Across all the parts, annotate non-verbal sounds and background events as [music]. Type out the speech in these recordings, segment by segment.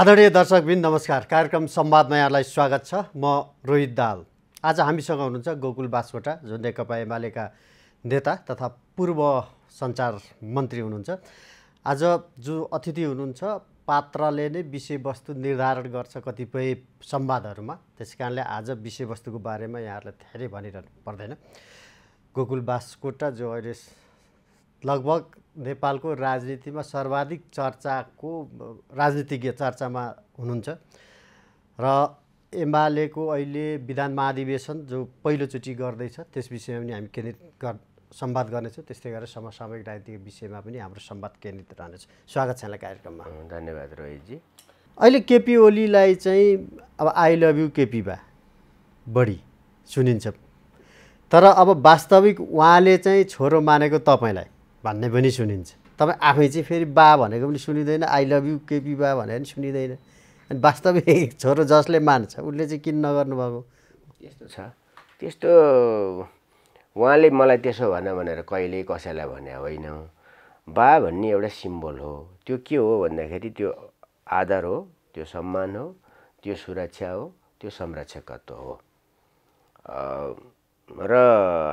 आदरणीय दर्शकबिन नमस्कार कार्यक्रम संवादमा यहाँलाई स्वागत छ म रोहित दाल आज हामीसँग हुनुहुन्छ गोकुल बासकोटा जुन नेकपा एमालेका नेता तथा पूर्व सञ्चार मन्त्री हुनुहुन्छ आज जो अतिथि हुनुहुन्छ पात्रले नै विषयवस्तु निर्धारण गर्छ कतिपय संवादहरूमा त्यस कारणले आज विषयवस्तुको बारेमा यहाँहरूलाई धेरै भनिरहनु पर्दैन गोकुल बासकोटा जो अहिले लगभग नेपालको राजनीतिमा सर्वाधिक चर्चाको राजनीतिज्ञ चर्चामा हुनुहुन्छ र एमालेको अहिले विधान महाधिवेशन जो पहिलोचोटि गर्दैछ त्यस विषयमा पनि हामी केन्द्रित गर् सम्वाद गर्नेछौँ त्यस्तै गरेर समसामयिक राजनीतिको विषयमा पनि हाम्रो सम्वाद केन्द्रित रहनेछ स्वागत छ यहाँलाई कार्यक्रममा धन्यवाद रोहितजी अहिले केपी ओलीलाई चाहिँ अब आई लभ यु केपी बा बढी सुनिन्छ तर अब वास्तविक उहाँले चाहिँ छोरो मानेको तपाईँलाई भन्ने पनि सुनिन्छ तपाईँ आफै चाहिँ फेरि बा भनेको पनि सुनिँदैन आई लभ यु केपी बा भनेर पनि सुनिँदैन अनि वास्तविक छोरो जसले मान्छ उसले चाहिँ किन नगर्नुभएको त्यस्तो छ त्यस्तो उहाँले मलाई त्यसो भन भनेर कहिले कसैलाई भने होइन बा भन्ने एउटा सिम्बल हो त्यो के हो भन्दाखेरि त्यो आदर हो त्यो सम्मान हो त्यो सुरक्षा हो त्यो संरक्षकत्व हो र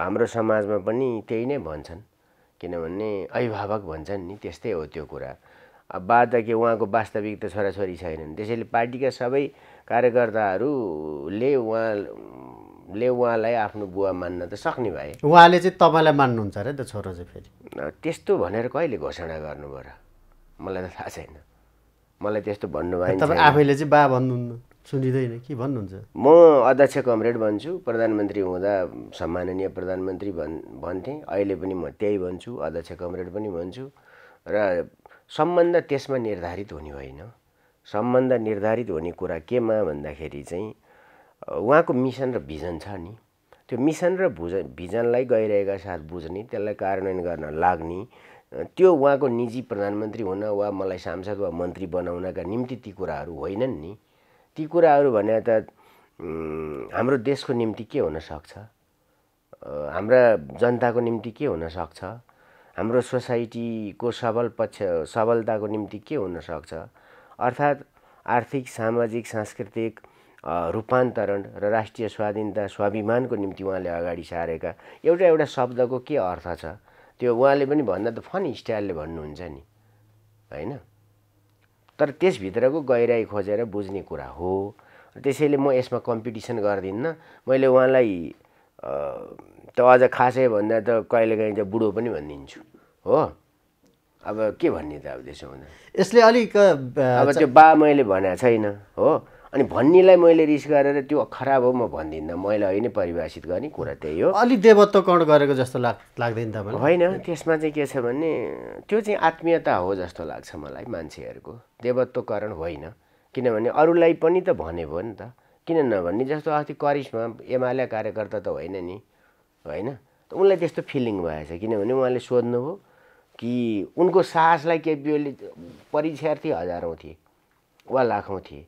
हाम्रो समाजमा पनि त्यही नै भन्छन् किनभने अभिभावक भन्छन् नि त्यस्तै हो त्यो कुरा अब बा त के उहाँको वास्तविक त छोराछोरी छैनन् त्यसैले पार्टीका सबै कार्यकर्ताहरूले उहाँले उहाँलाई आफ्नो बुवा मान्न त सक्ने भए उहाँले चाहिँ तपाईँलाई मान्नुहुन्छ अरे त छोरो चाहिँ फेरि त्यस्तो भनेर कहिले घोषणा गर्नुभयो र मलाई त थाहा छैन मलाई त्यस्तो भन्नुभयो तपाईँ आफैले चाहिँ बा भन्नुहुन्न सुनिँदैन के भन्नुहुन्छ म अध्यक्ष कमरेड भन्छु प्रधानमन्त्री हुँदा सम्माननीय प्रधानमन्त्री भन् भन्थेँ अहिले पनि म त्यही भन्छु अध्यक्ष कमरेड पनि भन्छु र सम्बन्ध त्यसमा निर्धारित हुने होइन सम्बन्ध निर्धारित हुने कुरा केमा भन्दाखेरि चाहिँ उहाँको मिसन र भिजन छ नि त्यो मिसन र भुज भिजनलाई गइरहेका साथ बुझ्ने त्यसलाई कार्यान्वयन गर्न लाग्ने त्यो उहाँको निजी प्रधानमन्त्री हुन वा मलाई सांसद वा मन्त्री बनाउनका निम्ति ती कुराहरू होइनन् नि ती कुराहरू भने त हाम्रो देशको निम्ति के हुनसक्छ हाम्रा जनताको निम्ति के हुनसक्छ हाम्रो सोसाइटीको सबल पक्ष सबलताको निम्ति के हुनसक्छ अर्थात् आर्थिक सामाजिक सांस्कृतिक रूपान्तरण र राष्ट्रिय स्वाधीनता स्वाभिमानको निम्ति उहाँले अगाडि सारेका एउटा एउटा शब्दको के अर्थ छ त्यो उहाँले पनि भन्दा त फन स्टाइलले भन्नुहुन्छ नि होइन तर त्यसभित्रको गहिराई खोजेर बुझ्ने कुरा हो त्यसैले म यसमा कम्पिटिसन गर्दिनँ मैले उहाँलाई त अझ खासै भन्दा त कहिलेकाहीँ त बुढो पनि भनिदिन्छु हो अब के भन्ने त अब त्यसो हुँदा यसले अलिक अब त्यो बा मैले भनेको छैन हो अनि भन्नेलाई मैले रिस गरेर त्यो खराब हो म भन्दिनँ मैले नै परिभाषित गर्ने कुरा त्यही हो अलिक देवत्वकरण गरेको जस्तो लाग् लाग्दैन तपाईँलाई होइन त्यसमा चाहिँ के छ भने त्यो चाहिँ आत्मीयता हो जस्तो लाग्छ मलाई मान्छेहरूको देवत्वकरण होइन किनभने अरूलाई पनि त भने भयो नि त किन नभन्ने जस्तो अस्ति करिश्मा एमाले कार्यकर्ता त होइन नि होइन उनलाई त्यस्तो फिलिङ भएछ किनभने उहाँले सोध्नुभयो कि उनको साहसलाई केपिओले परीक्षार्थी हजारौँ थिए वा लाखौँ थिए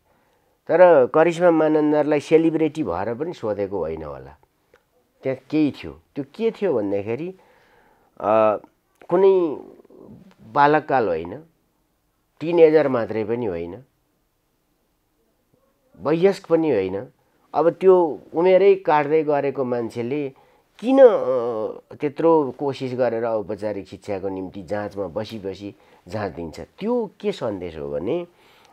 तर करिश्मा मानन्दरलाई सेलिब्रेटी भएर पनि सोधेको होइन होला त्यहाँ केही थियो त्यो के थियो भन्दाखेरि कुनै बालककाल होइन टिनेजर मात्रै पनि होइन वयस्क पनि होइन अब त्यो उमेरै काट्दै गरेको मान्छेले किन त्यत्रो कोसिस गरेर औपचारिक शिक्षाको निम्ति जाँचमा बसी बसी जाँच दिन्छ त्यो के सन्देश हो भने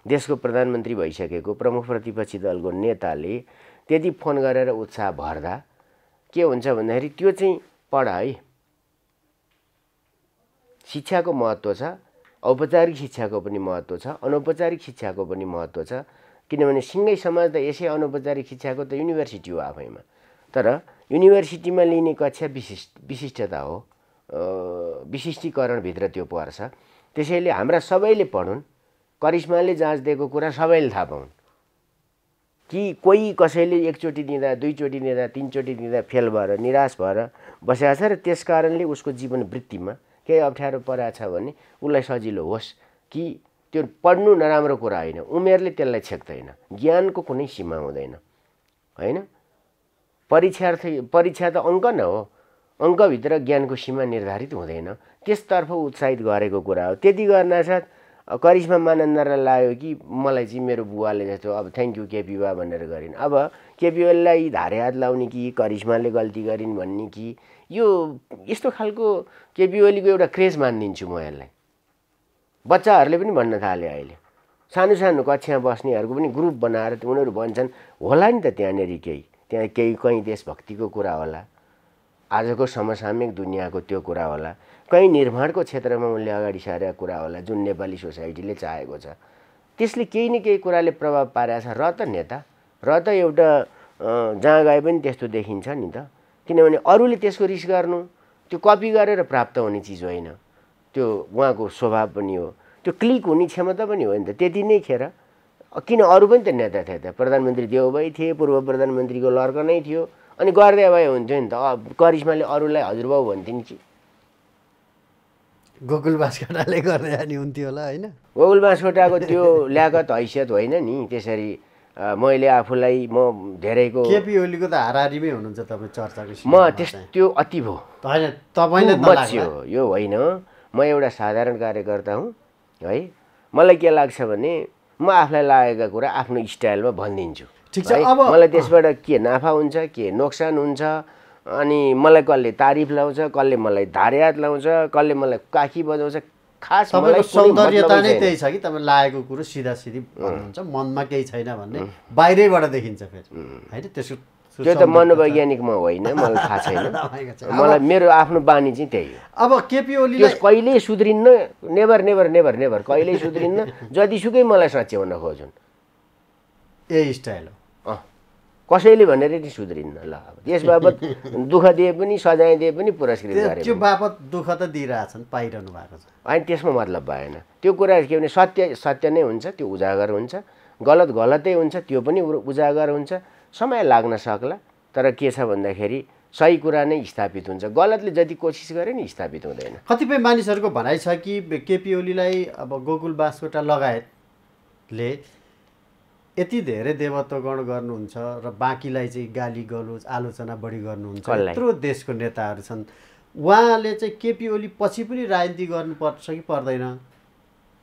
देशको प्रधानमन्त्री भइसकेको प्रमुख प्रतिपक्षी दलको नेताले त्यति फोन गरेर उत्साह भर्दा के हुन्छ भन्दाखेरि त्यो चाहिँ पढ है शिक्षाको महत्त्व छ औपचारिक शिक्षाको पनि महत्त्व छ अनौपचारिक शिक्षाको पनि महत्त्व छ किनभने सिँगै समाज त यसै अनौपचारिक शिक्षाको त युनिभर्सिटी हो आफैमा तर युनिभर्सिटीमा लिने कक्षा विशिष्ट विशिष्टता हो विशिष्टीकरणभित्र त्यो पर्छ त्यसैले हाम्रा सबैले पढुन् करिश्माले जाँच दिएको कुरा सबैले थाहा पाउन् कि कोही कसैले एकचोटि दिँदा दुईचोटि दिँदा तिनचोटि दिँदा फेल भएर निराश भएर बसेको छ र त्यस कारणले उसको जीवन वृत्तिमा केही अप्ठ्यारो परेको छ भने उसलाई सजिलो होस् कि त्यो पढ्नु नराम्रो कुरा होइन उमेरले त्यसलाई छेक्दैन ज्ञानको कुनै सीमा हुँदैन होइन परीक्षार्थी परीक्षा त अङ्क न हो अङ्कभित्र ज्ञानको सीमा निर्धारित हुँदैन त्यसतर्फ उत्साहित गरेको कुरा हो त्यति गर्नासाथ करिश्मा मानन्दरलाई लाग्यो कि मलाई चाहिँ मेरो बुवाले जस्तो अब थ्याङ्क यू केपी बा भनेर गरिन् अब केपिवालाई धारे हात लाउने कि करिश्माले गल्ती गरिन् भन्ने कि यो यस्तो खालको केपिओलीको एउटा क्रेज मानिदिन्छु म यसलाई बच्चाहरूले पनि भन्न थाले अहिले सानो सानो कक्षा बस्नेहरूको पनि ग्रुप बनाएर उनीहरू भन्छन् होला नि त त्यहाँनिर केही त्यहाँ केही कहीँ देशभक्तिको कुरा होला आजको समसामयिक दुनियाँको त्यो कुरा होला कहीँ निर्माणको क्षेत्रमा उनले अगाडि सारेका कुरा होला जुन नेपाली सोसाइटीले चाहेको छ त्यसले केही न केही कुराले प्रभाव पारेको छ र त नेता र त एउटा जहाँ गए पनि त्यस्तो देखिन्छ नि त किनभने अरूले त्यसको रिस गर्नु त्यो कपी गरेर प्राप्त हुने चिज होइन त्यो उहाँको स्वभाव पनि हो त्यो क्लिक हुने क्षमता पनि हो नि त त्यति नै खेर किन अरू पनि त नेता थिए त प्रधानमन्त्री देउबाई थिए पूर्व प्रधानमन्त्रीको लर्क नै थियो अनि गर्दै भए हुन्थ्यो नि त करिश्माले अरूलाई हजुरबाउ भन्थ्यो कि गोकुल बाँसकोटाले गर्दा जाने हुन्थ्यो होला होइन गोकुल बाँसकोटाको त्यो ल्यागत हैसियत होइन नि त्यसरी मैले आफूलाई म धेरैको केपी ओलीको त हारिमै हुनुहुन्छ तपाईँ चर्चाको म त्यस त्यो अति भयो होइन तपाईँले यो होइन म एउटा साधारण कार्यकर्ता हुँ है मलाई के लाग्छ भने म आफूलाई लागेका कुरा आफ्नो स्टाइलमा भनिदिन्छु ठिक छ मलाई त्यसबाट के नाफा हुन्छ के नोक्सान हुन्छ अनि मलाई कसले तारिफ लाउँछ कसले मलाई धारियात लाउँछ कसले मलाई काखी बजाउँछ खास सौन्दर्यता नै त्यही छ कि तपाईँ लागेको कुरो सिधा सिधी भन्नुहुन्छ मनमा केही छैन भन्ने बाहिरैबाट देखिन्छ फेरि होइन त्यसको त्यो त मनोवैज्ञानिकमा म होइन मलाई थाहा [laughs] छैन मलाई मेरो आफ्नो बानी चाहिँ त्यही हो अब केपी ओली कहिल्यै सुध्रिन्न नेभर नेभर नेभर नेभर कहिल्यै सुध्रिन्न जतिसुकै मलाई सच्याउन खोज्छन् यही स्टाइल हो कसैले भनेर नि सुध्रिन्न ल अब त्यस बापत [laughs] दुःख दिए पनि सजाय दिए पनि पुरस्कृत गरे त्यो बापत दुःख त दिइरहेछन् पाइरहनु भएको छ होइन त्यसमा मतलब भएन त्यो कुरा के भने सत्य सत्य नै हुन्छ त्यो उजागर हुन्छ गलत गलतै हुन्छ त्यो पनि उजागर हुन्छ समय लाग्न सक्ला तर के छ भन्दाखेरि सही कुरा नै स्थापित हुन्छ गलतले जति कोसिस गरे नि स्थापित हुँदैन कतिपय मानिसहरूको भनाइ छ कि केपी ओलीलाई अब गोकुल बासकोटा लगायतले यति धेरै देवत्वगण गर्नुहुन्छ र बाँकीलाई चाहिँ गाली गलोज आलोचना बढी गर्नुहुन्छ यत्रो देशको नेताहरू छन् उहाँले चाहिँ केपी ओली पछि पनि राजनीति गर्नुपर्छ कि पर्दैन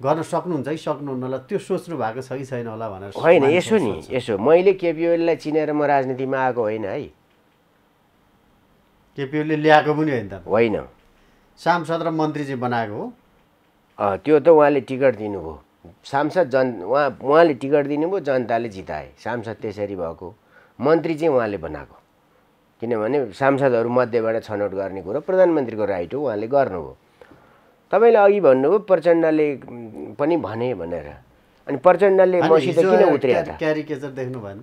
गर्न सक्नुहुन्छ कि सक्नुहुन्न होला त्यो सोच्नु भएको छ कि छैन होला भनेर होइन यसो नि यसो मैले केपी ओलीलाई चिनेर म राजनीतिमा आएको होइन है केपी ओलीले ल्याएको पनि होइन त होइन सांसद र मन्त्री चाहिँ बनाएको हो त्यो त उहाँले टिकट दिनुभयो सांसद जन उहाँ उहाँले टिकट दिनुभयो जनताले जिताए सांसद त्यसरी भएको मन्त्री चाहिँ उहाँले बनाएको किनभने सांसदहरू मध्येबाट छनौट गर्ने कुरो प्रधानमन्त्रीको राइट हो उहाँले गर्नुभयो तपाईँले अघि भन्नुभयो प्रचण्डले पनि भने भनेर अनि प्रचण्डले मसित किन उत्रिएर क्यारिकेचर देख्नु भयो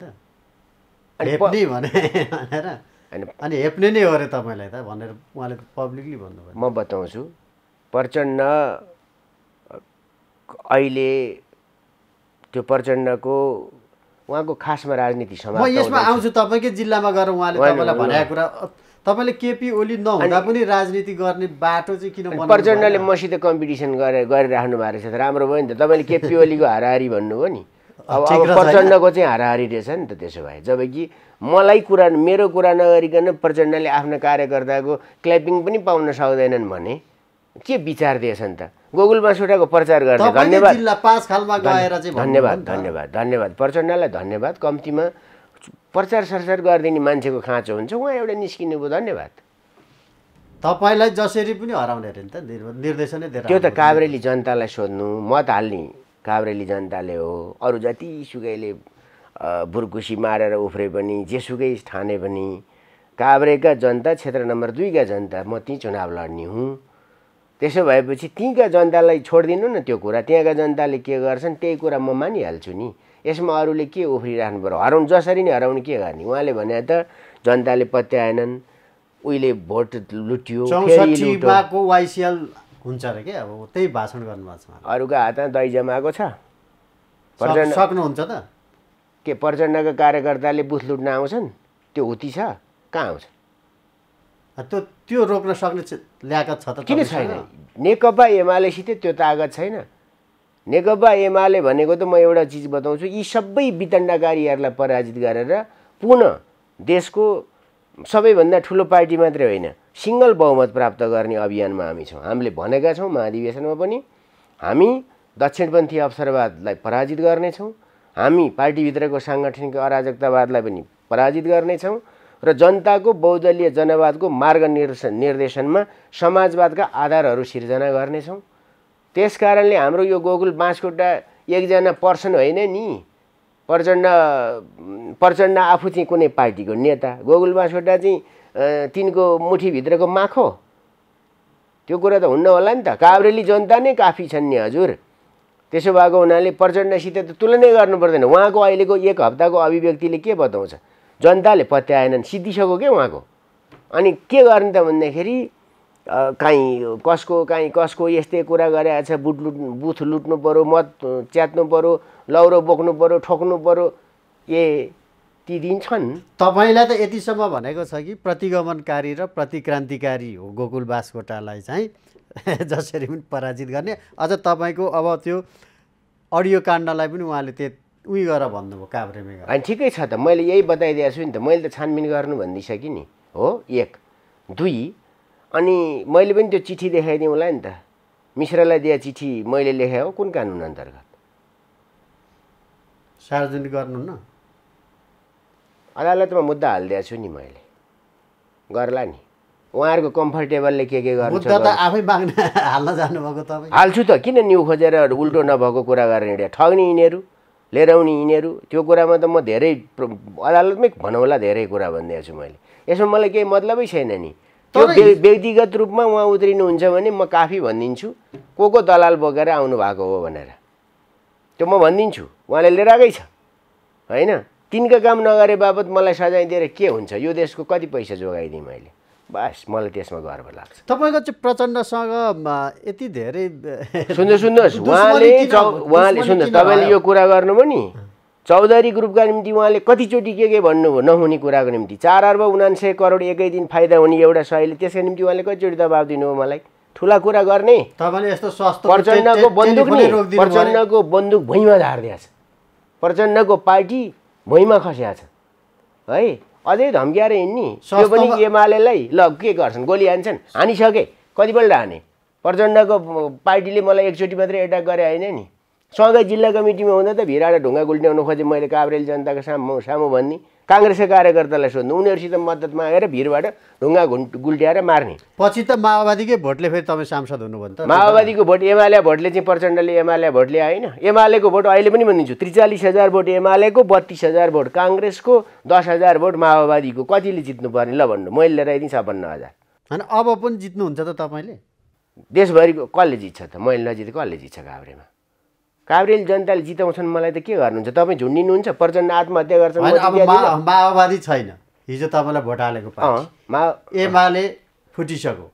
नि त हेप्ने भने भनेर अनि हेप्ने नै हो अरे तपाईँलाई त भनेर उहाँले पब्लिकली भन्नुभयो म बताउँछु प्रचण्ड अहिले त्यो प्रचण्डको उहाँको खासमा राजनीति समाज यसमा आउँछु तपाईँकै जिल्लामा गएर उहाँले तपाईँलाई भनेको कुरा तपाईँले केपी ओली नहुँदा पनि राजनीति गर्ने बाटो चाहिँ किन प्रचण्डले मसित कम्पिटिसन गरेर गरिराख्नु भएको रहेछ राम्रो भयो नि त तपाईँले केपी [laughs] ओलीको हाराहारी भन्नुभयो नि अब प्रचण्डको चाहिँ हाराहारी रहेछ नि त त्यसो भए जबकि मलाई कुरा मेरो कुरा नगरिकन प्रचण्डले आफ्नो कार्यकर्ताको क्ल्यापिङ पनि पाउन सक्दैनन् भने के विचार दिएछन् त गोगुल बसुटाको प्रचार गर्ने धन्यवाद धन्यवाद धन्यवाद धन्यवाद प्रचण्डलाई धन्यवाद कम्तीमा प्रचार सरचार गरिदिने मान्छेको खाँचो हुन्छ उहाँ एउटा निस्किनु भयो धन्यवाद तपाईँलाई जसरी पनि हराउने अरे नि त निर्देशनै दिएर त्यो त काभ्रेली जनतालाई सोध्नु मत हाल्ने काभ्रेली जनताले हो अरू जतिसुकैले भुरकुसी मारेर उफ्रे पनि जेसुकै ठाने पनि काभ्रेका जनता क्षेत्र नम्बर दुईका जनता म ती चुनाव लड्ने हुँ त्यसो भएपछि त्यहीँका जनतालाई छोडिदिनु न त्यो कुरा त्यहाँका जनताले के गर्छन् त्यही कुरा म मानिहाल्छु नि यसमा अरूले के उफ्रिराख्नु पऱ्यो हराउनु जसरी नै हराउने के गर्ने उहाँले भने त जनताले पत्याएनन् उहिले भोट लुट्यो वाइसिएल हुन्छ र क्या अब त्यही भाषण गर्नुभएको छ अरूको हातमा दही जमाएको छ प्रचण्ड सक्नुहुन्छ त के प्रचण्डको कार्यकर्ताले बुथ लुट्न आउँछन् त्यो हुती छ कहाँ आउँछ त्यो त्यो रोक्न सक्ने ल्यागत छ त किन छैन नेकपा एमालेसित त्यो तागत छैन नेकपा एमाले भनेको त म एउटा चिज बताउँछु यी सबै वितण्डाकारीहरूलाई पराजित गरेर पुनः देशको सबैभन्दा ठुलो पार्टी मात्रै होइन सिङ्गल बहुमत प्राप्त गर्ने अभियानमा हामी छौँ हामीले भनेका छौँ महाधिवेशनमा पनि हामी दक्षिणपन्थी अवसरवादलाई पराजित गर्नेछौँ हामी पार्टीभित्रको साङ्गठनिक अराजकतावादलाई पनि पराजित गर्नेछौँ र जनताको बहुदलीय जनवादको मार्ग निर्देश निर्देशनमा समाजवादका आधारहरू सिर्जना गर्नेछौँ त्यस कारणले हाम्रो यो गोकुल बाँसकोटा एकजना पर्सन होइन नि प्रचण्ड प्रचण्ड आफू चाहिँ कुनै पार्टीको नेता गोकुल बाँसकोटा चाहिँ तिनको मुठीभित्रको माखो त्यो कुरा त हुन्न होला नि त काभ्रेली जनता नै काफी छन् नि हजुर त्यसो भएको हुनाले प्रचण्डसित त तुलनै गर्नु पर्दैन उहाँको अहिलेको एक हप्ताको अभिव्यक्तिले के बताउँछ जनताले पत्याएनन् सिद्धिसक्यो क्या उहाँको अनि के गर्ने त भन्दाखेरि काहीँ कसको काहीँ कसको यस्तै कुरा छ बुट लुट बुथ लुट्नु पऱ्यो मत च्यात्नु पऱ्यो लौरो बोक्नु पऱ्यो ठोक्नु पऱ्यो ए ती दिन छन् तपाईँलाई त यतिसम्म भनेको छ कि प्रतिगमनकारी र प्रतिक्रान्तिकारी हो गोकुल बासकोटालाई चाहिँ [laughs] जसरी पनि पराजित गर्ने अझ तपाईँको अब त्यो अडियो काण्डलाई पनि उहाँले त्यो उयो गर भन्नुभयो काभ्रेमै गर होइन ठिकै छ त मैले यही बताइदिएको छु नि त मैले त छानबिन गर्नु भनिदिइसकेँ नि हो एक दुई अनि मैले पनि त्यो चिठी देखाइदिउँला नि त मिश्रलाई दिए चिठी मैले लेखे हो कुन कानुन अन्तर्गत सार्वजनिक गर्नु न अदालतमा मुद्दा हालिदिएको छु नि मैले गर्ला नि उहाँहरूको कम्फर्टेबलले के के गर्नु त आफै माग्न [laughs] हाल्न जानुभएको तपाईँ हाल्छु त किन न्यु खोजेर उल्टो नभएको कुरा गरेर हिँड्यो ठग्ने यिनीहरू लिएर आउने यिनीहरू त्यो कुरामा त म धेरै अदालतमै भनौँला धेरै कुरा भनिदिएको छु मैले यसमा मलाई केही मतलबै छैन नि त्यो व्यक्तिगत रूपमा उहाँ उत्रिनुहुन्छ भने म काफी भनिदिन्छु को को दलाल बोकेर आउनु भएको हो भनेर त्यो म भनिदिन्छु उहाँले लिएर आएकै छ होइन तिनको काम नगरे बापत मलाई सजाय दिएर के हुन्छ यो देशको कति पैसा जोगाइदिएँ मैले बास मलाई त्यसमा गर्व लाग्छ तपाईँको चाहिँ प्रचण्डसँग यति धेरै सुन्नुहोस् सुन्नुहोस् उहाँले उहाँले सुन्नुहोस् तपाईँले यो कुरा गर्नुभयो नि चौधरी ग्रुपका निम्ति उहाँले कतिचोटि के के भन्नुभयो नहुने कुराको निम्ति चार अर्ब उनान्सय करोड एकै दिन फाइदा हुने एउटा सयले त्यसको निम्ति उहाँले कतिचोटि दबाब दिनुभयो मलाई ठुला कुरा गर्ने प्रचण्डको बन्दुक नि प्रचण्डको बन्दुक भुइँमा झारिदिएको छ प्रचण्डको पार्टी भुइँमा खस्या छ है अझै धम्क्याएर हिँड्ने त्यो पनि एमालेलाई ल के गर्छन् गोली हान्छन् हानिसके कतिपल्ट हाने प्रचण्डको पार्टीले मलाई एकचोटि मात्रै एट्याक गरे होइन नि सँगै जिल्ला कमिटीमा हुँदा त भिराएर ढुङ्गा गुल्ट्याउनु खोजेँ मैले काभ्रेली जनताको सामु सामु भन्ने काङ्ग्रेसका कार्यकर्तालाई सोध्नु उनीहरूसित मद्दत मागेर भिरबाट ढुङ्गा घुन् गुल्ट्याएर मार्ने पछि त माओवादीकै भोटले फेरि तपाईँ सांसद हुनुभयो माओवादीको भोट एमाले भोटले चाहिँ प्रचण्डले एमाले भोटले होइन एमालेको भोट अहिले पनि भनिदिन्छु त्रिचालिस हजार भोट एमालेको बत्तिस हजार भोट काङ्ग्रेसको दस हजार भोट माओवादीको कतिले जित्नुपर्ने ल भन्नु मैले ल्याइदिएँ छपन्न हजार होइन अब पनि जित्नुहुन्छ त तपाईँले देशभरिको कसले जित्छ त मैले नजित कसले जित्छ काभ्रेमा काभ्रेल जनताले जिताउँछन् मलाई त के गर्नुहुन्छ तपाईँ झुन्डिनुहुन्छ प्रचण्ड आत्महत्या गर्छन् माओवादी छैन हिजो तपाईँलाई भोट हालेको एमाले फुटिसक्यो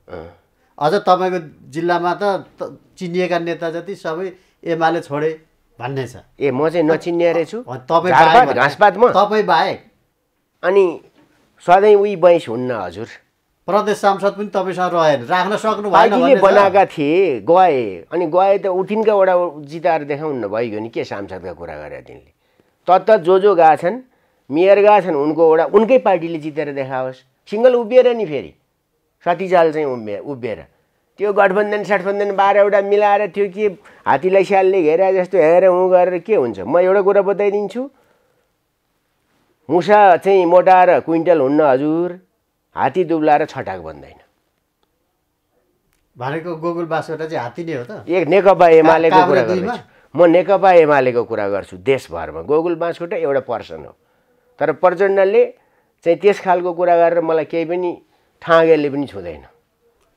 अझ तपाईँको जिल्लामा त चिनिएका नेता जति सबै एमाले छोडे भन्ने छ ए म चाहिँ नचिन्ने रहेछु तपाईँ बाहेक अनि सधैँ उही बैँस हुन्न हजुर प्रदेश सांसद पनि तपाईँसँग रहेन राख्न सक्नु भएन बनाएका थिए गए अनि गए त उठिनका एउटा जिताएर देखाउनु भइगयो नि के सांसदका कुरा गरे तिनले तत्त जो जो गएका छन् मेयर गएका छन् उनको एउटा उनकै पार्टीले जितेर देखाओस् सिङ्गल उभिएर नि फेरि सतीजाल चाहिँ उभिए उभिएर त्यो गठबन्धन सठबन्धन बाह्रवटा मिलाएर त्यो के हात्तीलाई स्यालले घेरा जस्तो हेरेर उ गरेर के हुन्छ म एउटा कुरा बताइदिन्छु मुसा चाहिँ मोटाएर क्विन्टल हुन्न हजुर हात्ती दुब्लाएर छटाएको भन्दैन भनेको गोकुल बासकोटा चाहिँ हात्ती नै हो त एक नेकपा एमालेको कुरा गर्दैछु म नेकपा एमालेको कुरा गर्छु देशभरमा गोकुल बासकोटा एउटा पर्सन हो तर प्रचण्डले चाहिँ त्यस खालको कुरा गरेर मलाई केही पनि ठाँगेले पनि छुँदैन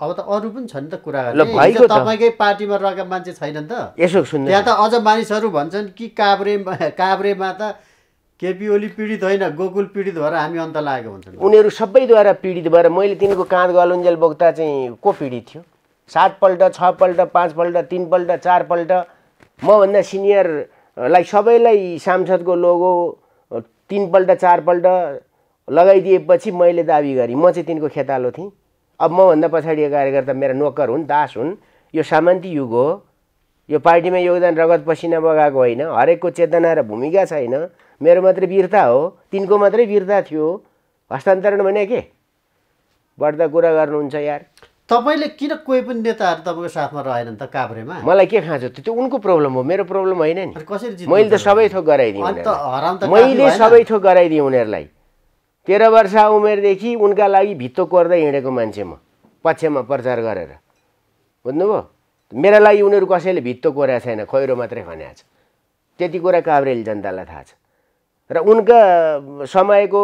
अब त अरू पनि छ नि त कुरा भएको तपाईँकै पार्टीमा रहेका मान्छे छैनन् त यसो सुन्नु त्यहाँ त अझ मानिसहरू भन्छन् कि काभ्रे काभ्रेमा त केपी ओली पीडित होइन गोकुल पीडित भएर हामी अन्त लागेको हुन्छ उनीहरू सबैद्वारा पीडित भएर मैले तिनको काँध गलुन्जेल बोक्दा चाहिँ को पीडित थियो सातपल्ट छपल्ट पाँचपल्ट तिनपल्ट चारपल्ट मभन्दा सिनियरलाई सबैलाई सांसदको लोगो तिनपल्ट चारपल्ट लगाइदिएपछि मैले दाबी गरेँ म चाहिँ तिनको खेतालो थिएँ अब मभन्दा पछाडि कार्यकर्ता मेरा नोकर हुन् दास हुन् यो सामन्ती युग हो यो पार्टीमा योगदान रगत पसिना बगाएको होइन हरेकको चेतना र भूमिका छैन मेरो मात्रै वीरता हो तिनको मात्रै वीरता थियो हस्तान्तरण भने के बढ्दा कुरा गर्नुहुन्छ यार तपाईँले किन कोही पनि नेताहरू तपाईँको साथमा रहेनन् त काभ्रेमा मलाई के खाँचो त्यो उनको प्रब्लम हो मेरो प्रब्लम होइन नि कसरी मैले त सबै थोक गराइदिएँ मैले सबै थोक गराइदिएँ उनीहरूलाई तेह्र वर्ष उमेरदेखि उनका लागि भित्तो कोर्दै हिँडेको मान्छे म पक्षमा प्रचार गरेर बुझ्नुभयो मेरा लागि उनीहरू कसैले भित्तो कोरेको छैन खैरो मात्रै खनेको छ त्यति कुरा काभ्रेली जनतालाई थाहा छ र उनका समयको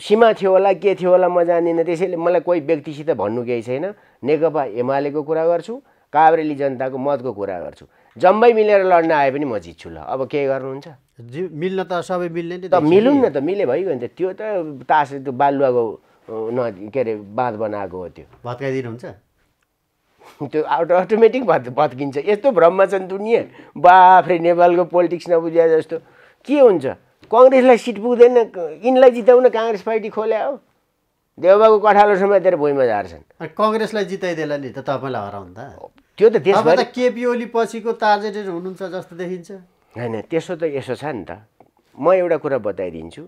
सीमा थियो होला के थियो होला म जान्दिनँ त्यसैले मलाई कोही व्यक्तिसित भन्नु केही छैन नेकपा एमालेको कुरा गर्छु काभ्रेली जनताको मतको कुरा गर्छु जम्मै मिलेर लड्न आए पनि म जित्छु ल अब के गर्नुहुन्छ मिल्न त सबै मिल्ने त मिलौँ न त मिले भइगयो नि त त्यो त तास त्यो बालुवाको न के अरे बाँध बनाएको हो त्यो भत्काइदिनुहुन्छ [laughs] त्यो आउट अटोमेटिक भत् भत्किन्छ यस्तो भ्रममा छन् दुनियाँ बाफ्रे नेपालको पोलिटिक्स नबुझिया जस्तो के हुन्छ कङ्ग्रेसलाई सिट पुग्दैन यिनलाई जिताउन काङ्ग्रेस पार्टी खोल्या हो देवबाको कठालो समातेर भुइँमा झार्छन् कङ्ग्रेसलाई जिताइदिएला नि त तपाईँलाई त त्यो त त्यसमा केपी ओली पछिको तार्जेटेड हुनुहुन्छ जस्तो देखिन्छ होइन त्यसो त यसो छ नि त म एउटा कुरा बताइदिन्छु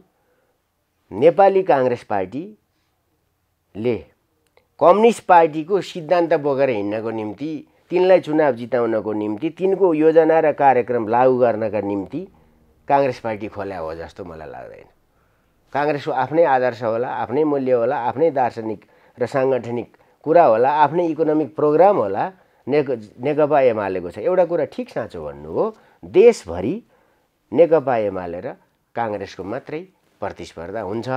नेपाली काङ्ग्रेस पार्टीले कम्युनिस्ट पार्टीको सिद्धान्त बोकेर हिँड्नको निम्ति तिनलाई चुनाव जिताउनको निम्ति तिनको योजना र कार्यक्रम लागू गर्नका निम्ति काङ्ग्रेस पार्टी खोल्या हो जस्तो मलाई लाग्दैन काङ्ग्रेसको आफ्नै आदर्श होला आफ्नै मूल्य होला आफ्नै दार्शनिक र साङ्गठनिक कुरा होला आफ्नै इकोनोमिक प्रोग्राम होला नेक नेकपा एमालेको छ एउटा कुरा ठिक साँचो भन्नु हो देशभरि नेकपा एमाले र काङ्ग्रेसको मात्रै प्रतिस्पर्धा हुन्छ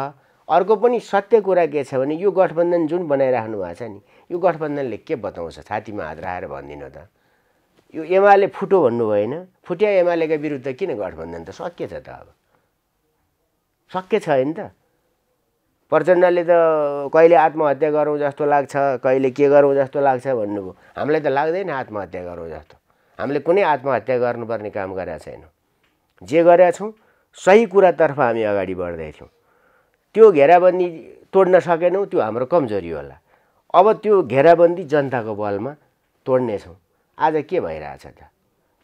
अर्को पनि सत्य कुरा के छ भने यो गठबन्धन जुन बनाइराख्नु भएको छ नि यो गठबन्धनले के बताउँछ छातीमा हात राखेर भनिदिनु त यो एमाले फुटो भन्नु भएन फुट्या एमालेका विरुद्ध किन गठबन्धन त सक्य छ त अब सक्य छ होइन त प्रचण्डले त कहिले आत्महत्या गरौँ जस्तो लाग्छ कहिले के गरौँ जस्तो लाग्छ भन्नुभयो हामीलाई त लाग्दैन आत्महत्या गरौँ जस्तो हामीले कुनै आत्महत्या गर्नुपर्ने काम गरेका छैनौँ जे गरेका छौँ सही कुरातर्फ हामी अगाडि बढ्दैथ्यौँ त्यो घेराबन्दी तोड्न सकेनौँ त्यो हाम्रो कमजोरी होला अब त्यो घेराबन्दी जनताको बलमा तोड्नेछौँ आज के भइरहेछ त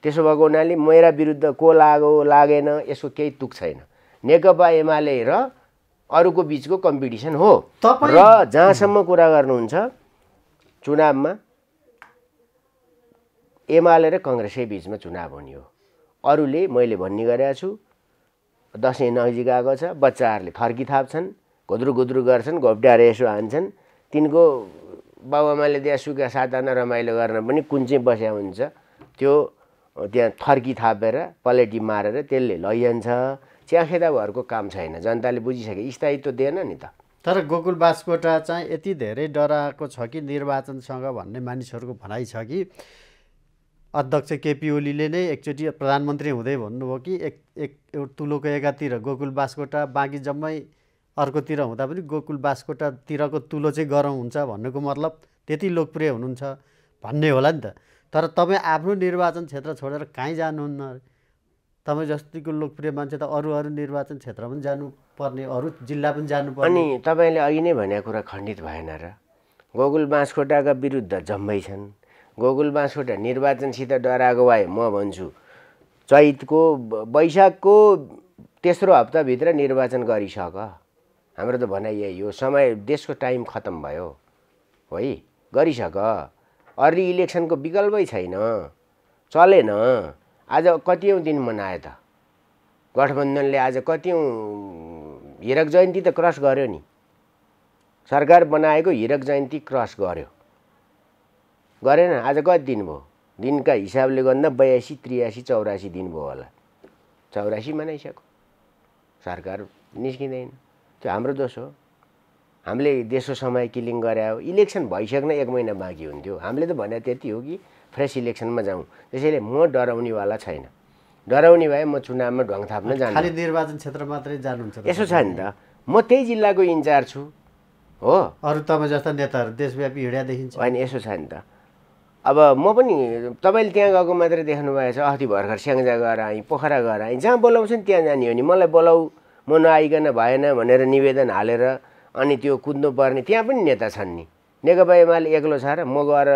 त्यसो भएको हुनाले मेरा विरुद्ध को लाग्यो लागेन यसको केही तुक छैन नेकपा एमाले र अरूको बिचको कम्पिटिसन हो र जहाँसम्म कुरा गर्नुहुन्छ चुनावमा एमाले र कङ्ग्रेसै बिचमा चुनाव हुने हो अरूले मैले भन्ने गरेका छु दसैँ नजिक आएको छ बच्चाहरूले थर्की थाप्छन् घुद्रु गुद्रु गर्छन् घोप्ट्याएर यसो हान्छन् तिनको बाबुआमाले त्यहाँ सुख साधना रमाइलो गर्न पनि कुन चाहिँ बस्या हुन्छ त्यो त्यहाँ थर्की थापेर पलेटी मारेर त्यसले लैजान्छ च्याखेदाहरूको काम छैन जनताले बुझिसके स्थायित्व दिएन नि त तर गोकुल बासकोटा चाहिँ यति धेरै डराएको छ कि निर्वाचनसँग भन्ने मानिसहरूको भनाइ छ कि अध्यक्ष केपी ओलीले नै एकचोटि प्रधानमन्त्री हुँदै भन्नुभयो कि एक एक तुलोको एकातिर गोकुल बासकोटा बाँकी जम्मै अर्कोतिर हुँदा पनि गोकुल बास्कोटातिरको तुलो चाहिँ गरौँ हुन्छ भन्नुको मतलब त्यति लोकप्रिय हुनुहुन्छ भन्ने होला नि त तर तपाईँ आफ्नो निर्वाचन क्षेत्र छोडेर कहीँ जानुहुन्न तपाईँ जस्तोको लोकप्रिय मान्छे त अरू अरू निर्वाचन क्षेत्र पनि जानुपर्ने अरू जिल्ला पनि जानुपर्ने अनि तपाईँले अघि नै भनेको कुरा खण्डित भएन र गोकुल बाँसकोटाका विरुद्ध जम्मै छन् गोकुल बाँसकोटा निर्वाचनसित डराएको भए म भन्छु चैतको वैशाखको तेस्रो हप्ताभित्र निर्वाचन गरिसक हाम्रो त भनाइ यही हो समय देशको टाइम खतम भयो है गरिसक अर्ली इलेक्सनको विकल्पै छैन चलेन आज कतिौँ दिन मनायो त गठबन्धनले आज कतिौँ हिरक जयन्ती त क्रस गर्यो नि सरकार बनाएको हिरक जयन्ती क्रस गर्यो गरेन आज कति दिन भयो दिनका हिसाबले गर्दा बयासी त्रियासी चौरासी दिन भयो होला चौरासी मनाइसक्यो सरकार निस्किँदैन त्यो हाम्रो दोष हो हामीले देशको समय किलिङ हो इलेक्सन भइसक्न एक महिना बाँकी हुन्थ्यो हामीले त भने त्यति हो कि फ्रेस इलेक्सनमा जाउँ त्यसैले म डराउनेवाला छैन डराउने भए म चुनावमा ढङ थाप्न जानु खालि निर्वाचन क्षेत्र मात्रै जानुहुन्छ यसो छ नि त म त्यही जिल्लाको इन्चार्ज छु हो अरू तपाईँ जस्ता नेताहरू देशव्यापी हिँड्या देखिन्छ होइन यसो छ नि त अब म पनि तपाईँले त्यहाँ गएको मात्रै देख्नु देख्नुभएछ अस्ति भर्खर स्याङ्जा गएर आएँ पोखरा गएर आएँ जहाँ बोलाउँछ नि त्यहाँ जाने हो नि मलाई बोलाऊ म नआइकन भएन भनेर निवेदन हालेर अनि त्यो कुद्नुपर्ने त्यहाँ पनि नेता छन् नि नेकपा एमाले एक्लो छ र म गएर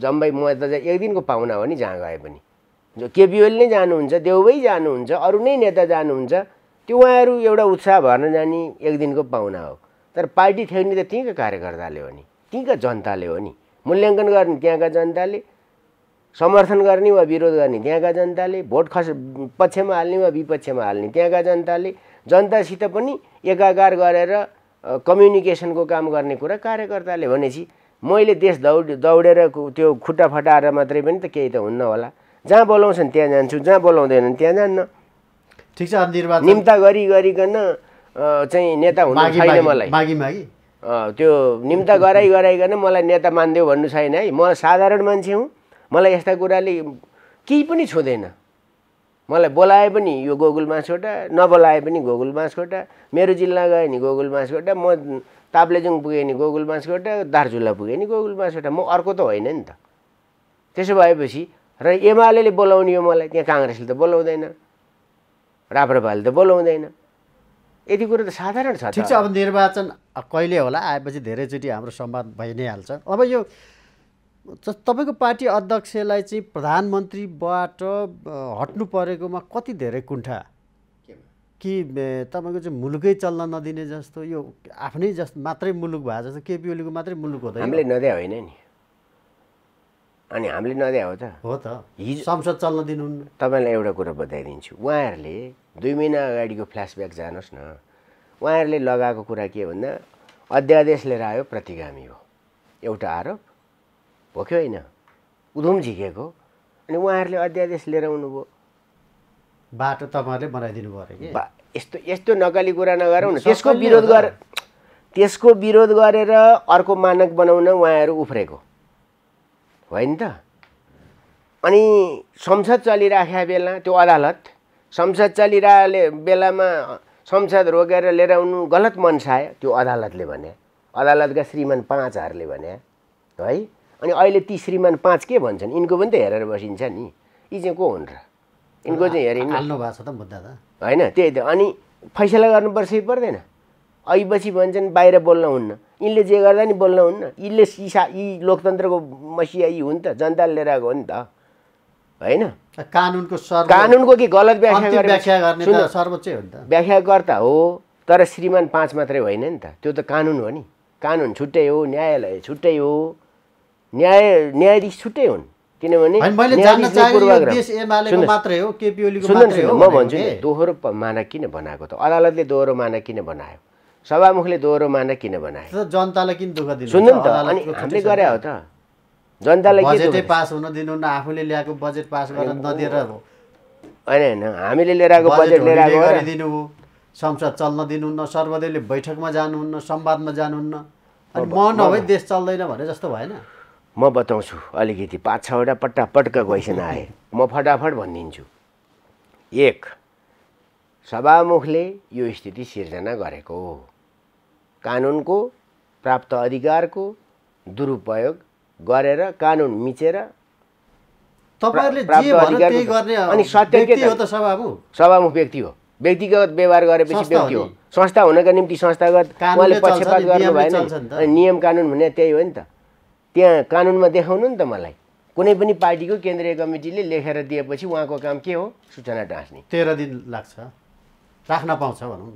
जम्बै म त एक दिनको पाहुना हो नि जहाँ गए पनि जो केपी ओली नै जानुहुन्छ देउबै जानुहुन्छ अरू नै नेता जानुहुन्छ त्यो उहाँहरू एउटा उत्साह भर्न जाने एक दिनको पाहुना हो तर पार्टी ठेक्ने त त्यहीँका कार्यकर्ताले हो नि त्यहीँका जनताले हो नि मूल्याङ्कन गर्ने त्यहाँका जनताले समर्थन गर्ने वा विरोध गर्ने त्यहाँका जनताले भोट खस पक्षमा हाल्ने वा विपक्षमा हाल्ने त्यहाँका जनताले जनतासित पनि एकाकार गरेर कम्युनिकेसनको काम गर्ने कुरा कार्यकर्ताले भनेपछि मैले देश दौड दौडेर त्यो खुट्टा फटाएर मात्रै पनि त केही त हुन्न होला जहाँ बोलाउँछन् त्यहाँ जान्छु जहाँ बोलाउँदैनन् त्यहाँ जान्न ठिक छ निम्ता गरी गरिकन चाहिँ नेता हुनु छैन मलाई मागी मागी त्यो निम्ता गराइ गराइकन मलाई नेता मान्देऊ भन्नु छैन है म साधारण मान्छे हुँ मलाई यस्ता कुराले केही पनि छुँदैन मलाई बोलाए पनि यो गोगुल मासकोटा नबोलाए पनि गोगुल मासकोटा मेरो जिल्ला गयो नि गोगुल मासकोटा म ताप्लेजुङ पुगेँ नि गोगुल बाँसकोटा दार्जुला पुगेँ नि गोगुल मासकोटा म अर्को त होइन नि त त्यसो भएपछि र एमाले बोलाउने हो मलाई त्यहाँ काङ्ग्रेसले त बोलाउँदैन राप्रपाले त बोलाउँदैन यति कुरो त साधारण छ ठिक छ अब निर्वाचन कहिले होला आएपछि धेरैचोटि हाम्रो संवाद भइ नै हाल्छ अब यो तपाईँको पार्टी अध्यक्षलाई चाहिँ प्रधानमन्त्रीबाट हट्नु परेकोमा कति धेरै कुण्ठा कि तपाईँको चाहिँ मुलुकै चल्न नदिने जस्तो यो आफ्नै जस्तो मात्रै मुलुक भए जस्तो केपी ओलीको मात्रै मुलुक हो हुँदैन हामीले नद्या होइन नि अनि हामीले नद्या हो त हो त हिजो संसद चल्न दिनुहुन्न तपाईँलाई एउटा कुरा बताइदिन्छु उहाँहरूले दुई महिना अगाडिको फ्ल्यासब्याक जानुहोस् न उहाँहरूले लगाएको कुरा के भन्दा अध्यादेश लिएर आयो प्रतिगामी हो एउटा आरोप हो कि होइन उधुम झिकेको अनि उहाँहरूले अध्यादेश लिएर आउनुभयो बाटो तपाईँहरूले बनाइदिनु पऱ्यो कि यस्तो यस्तो नकली कुरा नगरौँ न त्यसको विरोध गर त्यसको विरोध गरेर अर्को मानक बनाउन उहाँहरू उफ्रेको होइन त अनि संसद चलिराखेका बेला त्यो अदालत संसद चलिरहे बेलामा संसद रोकेर लिएर आउनु गलत मनसायो त्यो अदालतले भने अदालतका श्रीमान पाँचहरूले भने है अनि अहिले ती श्रीमान पाँच के भन्छन् यिनको पनि त हेरेर बसिन्छ नि यी चाहिँ को हुन् र यिनको चाहिँ हेरिन् भएको छ त त होइन त्यही त अनि फैसला गर्नुपर्छ कि पर्दैन अहिपछि भन्छन् बाहिर बोल्न हुन्न यिनले जे गर्दा नि बोल्न हुन्न यिनले सिसा यी लोकतन्त्रको मसिया यी हुन् त जनताले लिएर आएको हो नि त होइन कानुनको कानुनको के गलत व्याख्या गर्ने सर्वोच्च हो नि त व्याख्याकर्ता हो तर श्रीमान पाँच मात्रै होइन नि त त्यो त कानुन हो नि कानुन छुट्टै हो न्यायालय छुट्टै हो न्याय न्यायाधीश छुट्टै हुन् किनभने म भन्छु नि दोहोरो माना किन बनाएको त अदालतले दोहोरो माना किन बनायो सभामुखले दोहोरो माना किन बनायो जनतालाई किन दुःख दिनु सुन्नु त अनि हामीले गरे हो त जनतालाई बजेटै पास हुन दिनुहुन्न आफूले ल्याएको बजेट पास गर्न नदिएर होइन होइन हामीले लिएर आएको बजेट लिएर आएको गरिदिनु संसद चल्न दिनुहुन्न सर्वदलीय बैठकमा जानुहुन्न संवादमा जानुहुन्न अनि म नभए देश चल्दैन भने जस्तो भएन म बताउँछु अलिकति पाँच छवटा पटक क्वेसन आए म फटाफट भनिदिन्छु एक सभामुखले यो स्थिति सिर्जना गरेको हो कानुनको प्राप्त अधिकारको दुरुपयोग गरेर कानुन मिचेर अनि सत्य के सभामुख व्यक्ति हो व्यक्तिगत व्यवहार गरेपछि व्यक्ति हो संस्था हुनका निम्ति संस्थागत उहाँले पक्षपात गर्नु भएन नियम कानुन भने त्यही हो नि त त्यहाँ कानुनमा देखाउनु नि त मलाई कुनै पनि पार्टीको केन्द्रीय कमिटीले लेखेर दिएपछि उहाँको काम के हो सूचना टाँस्ने तेह्र दिन लाग्छ राख्न पाउँछ भनौँ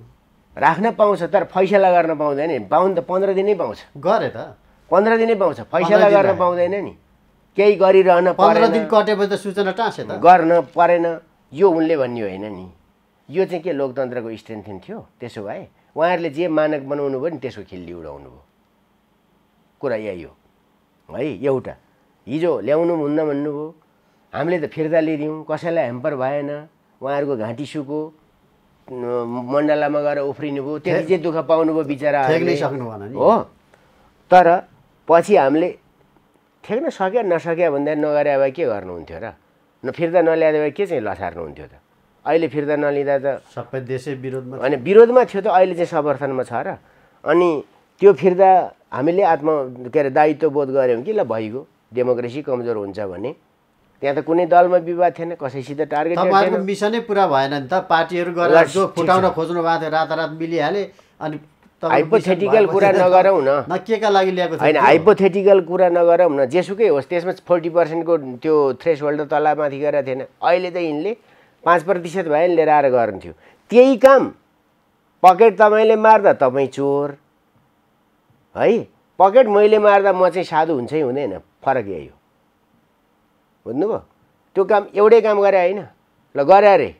राख्न पाउँछ तर फैसला गर्न पाउँदैन नि पाउनु त पन्ध्र दिनै पाउँछ गरे त पन्ध्र दिनै पाउँछ फैसला गर्न पाउँदैन नि केही गरिरहन पन्ध्र दिन कटेपछि त सूचना टाँसे त गर्न परेन यो उनले भन्ने होइन नि यो चाहिँ के लोकतन्त्रको स्ट्रेन्थेन थियो त्यसो भए उहाँहरूले जे मानक बनाउनु भयो नि त्यसको खिल्ली उडाउनु भयो कुरा यही हो है एउटा हिजो ल्याउनु हुन्न भन्नुभयो हामीले त फिर्ता लिदिउँ कसैलाई ह्याम्पर भएन उहाँहरूको घाँटी सुको मण्डलामा गएर उफ्रिनु भयो त्यति चाहिँ दुःख पाउनुभयो बिचरा हो तर पछि हामीले ठेक्न सक्यो नसक्यो भन्दा नगरे भए के गर्नुहुन्थ्यो र न फिर्ता नल्याए भए के चाहिँ लसार्नुहुन्थ्यो त अहिले फिर्ता नलिँदा त सबै देशै विरोधमा अनि विरोधमा थियो त अहिले चाहिँ समर्थनमा छ र अनि त्यो फिर्ता हामीले आत्म के अरे दायित्वबोध गऱ्यौँ कि ल भइगयो डेमोक्रेसी कमजोर हुन्छ भने त्यहाँ त कुनै दलमा विवाद थिएन कसैसित टार्गेट मिसनै पुरा भएन नि त पार्टीहरू गरेर जो फुटाउन खोज्नु भएको थियो रातारात मिलिहाले अनि हाइपोथेटिकल कुरा नगरौँ न केका लागि ल्याएको होइन हाइपोथेटिकल कुरा नगरौँ न जेसुकै होस् त्यसमा फोर्टी पर्सेन्टको त्यो थ्रेस होल्डर तलमाथि गएर थिएन अहिले त यिनले पाँच प्रतिशत भए लिएर आएर गर्नु थियो त्यही काम पकेट तपाईँले मार्दा तपाईँ चोर है पकेट मैले मार्दा म चाहिँ साधु हुन्छै हुँदैन फरक यही हो बुझ्नुभयो त्यो काम एउटै काम गरे होइन ल गरे अरे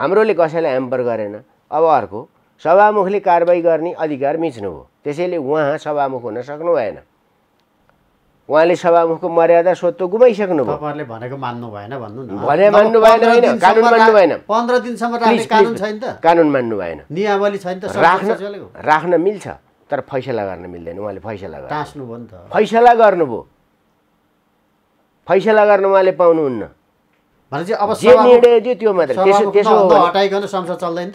हाम्रोले कसैलाई ह्याम्पर गरेन अब अर्को सभामुखले कारवाही गर्ने अधिकार मिच्नु मिच्नुभयो त्यसैले उहाँ सभामुख हुन सक्नु भएन उहाँले सभामुखको मर्यादा स्वत्व गुमाइसक्नु भयो तपाईँहरूले भनेको मान्नु भएन भन्नु न भने मान्नु भएन होइन कानुन मान्नु भएन पन्ध्र दिनसम्म कानुन छैन त कानुन मान्नु भएन नियमावली छैन त राख्न राख्न मिल्छ तर फैसला गर्न मिल्दैन उहाँले फैसला गर्नु फैसला गर्नुभयो फैसला गर्नु उहाँले पाउनुहुन्न त्यो मात्र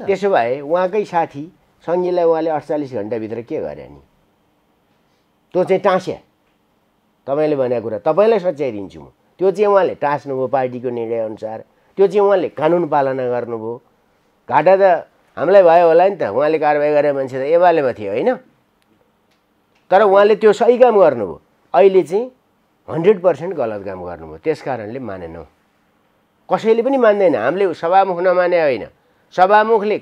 त्यसो भए उहाँकै साथी सङ्घीलाई उहाँले अडचालिस घन्टाभित्र के गरे नि त्यो चाहिँ टाँस्या तपाईँले भनेको कुरा तपाईँलाई सच्याइदिन्छु म त्यो चाहिँ उहाँले टाँस्नुभयो पार्टीको निर्णयअनुसार त्यो चाहिँ उहाँले कानुन पालना गर्नुभयो घाटा त हामीलाई भयो होला नि त उहाँले कारवाही गरे मान्छे त एभालेमा थियो होइन तर उहाँले त्यो सही काम गर्नुभयो अहिले चाहिँ हन्ड्रेड पर्सेन्ट गलत काम गर्नुभयो त्यस कारणले मानेनौँ कसैले पनि मान्दैन हामीले सभामुख नमाने होइन सभामुखले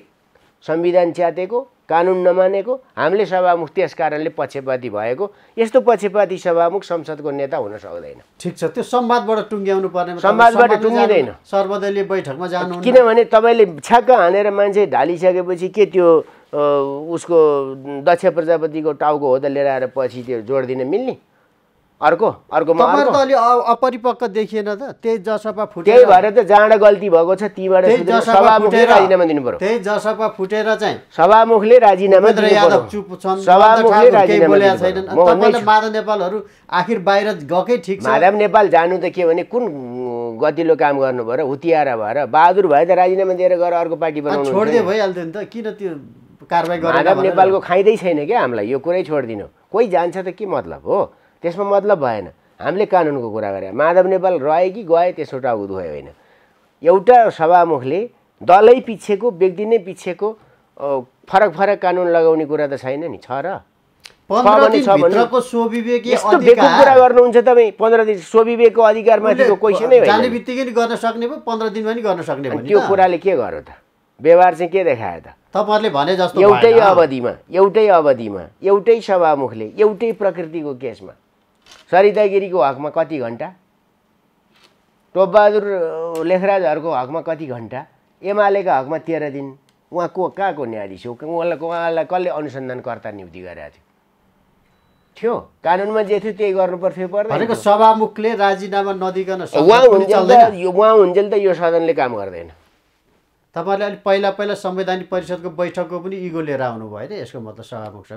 संविधान च्यातेको कानुन नमानेको हामीले सभामुख त्यस कारणले पक्षपाती भएको यस्तो पक्षपाती सभामुख संसदको नेता हुन सक्दैन ठिक छ त्यो संवादबाट टुङ्ग्याउनु पर्ने संवादबाट टुङ्गिँदैन सर्वदलीय बैठकमा जानु किनभने तपाईँले छ्याक्क हानेर मान्छे ढालिसकेपछि के त्यो उसको दक्ष प्रजापतिको टाउको हो त लिएर आएर पछि त्यो जोडिदिन मिल्ने अर्को अलि अपरिपक्व देखिएन त त्यही जसपा फुटे त्यही भएर त जाँड गल्ती भएको छ तीबाट सभामुखले राजीनामा दिनु पर्यो त्यही जसपा फुटेर चाहिँ सभामुखले राजीनामा सभामुखले राजीनामा माधव नेपालहरू आखिर बाहिर गएकै ठिक माधव नेपाल जानु त के भने कुन गतिलो काम गर्नु भएर हुतियारा भएर बहादुर भए त राजीनामा दिएर गएर अर्को पार्टी बनाउनु छोडिदियो भइहाल्थ्यो नि त किन त्यो कारवाही माधव नेपालको खाइँदै छैन क्या हामीलाई यो कुरै छोडिदिनु कोही जान्छ त के मतलब हो त्यसमा मतलब भएन हामीले कानुनको कुरा गरे माधव नेपाल रहे कि गए त्यसो टाउको होइन एउटा सभामुखले दलै पिछेको व्यक्ति नै पिछेको फरक फरक कानुन लगाउने कुरा त छैन नि छ र यस्तो कुरा गर्नुहुन्छ तपाईँ पन्ध्र दिन स्वविवेकको गर्न सक्ने होइन त्यो कुराले के गर्यो त व्यवहार चाहिँ के देखायो त तपाईँहरूले भने जस्तो एउटै अवधिमा एउटै अवधिमा एउटै सभामुखले एउटै प्रकृतिको केसमा सरितागिरीको हकमा कति घन्टा टोपबहादुर लेखराजहरूको हकमा कति घन्टा एमालेको हकमा तेह्र दिन उहाँ को कहाँको न्यायाधीश हो उहाँलाई उहाँलाई कसले अनुसन्धानकर्ता नियुक्ति गरेको थियो थियो कानुनमा जे थियो त्यही गर्नु पर्थ्यो सभामुखले राजीनामा नदिकन उहाँ हुन्जेल त यो सदनले काम गर्दैन तपाईँले अलिक पहिला पहिला संवैधानिक परिषदको बैठकको पनि इगो लिएर आउनुभयो अरे यसको मतलब सभामुख छ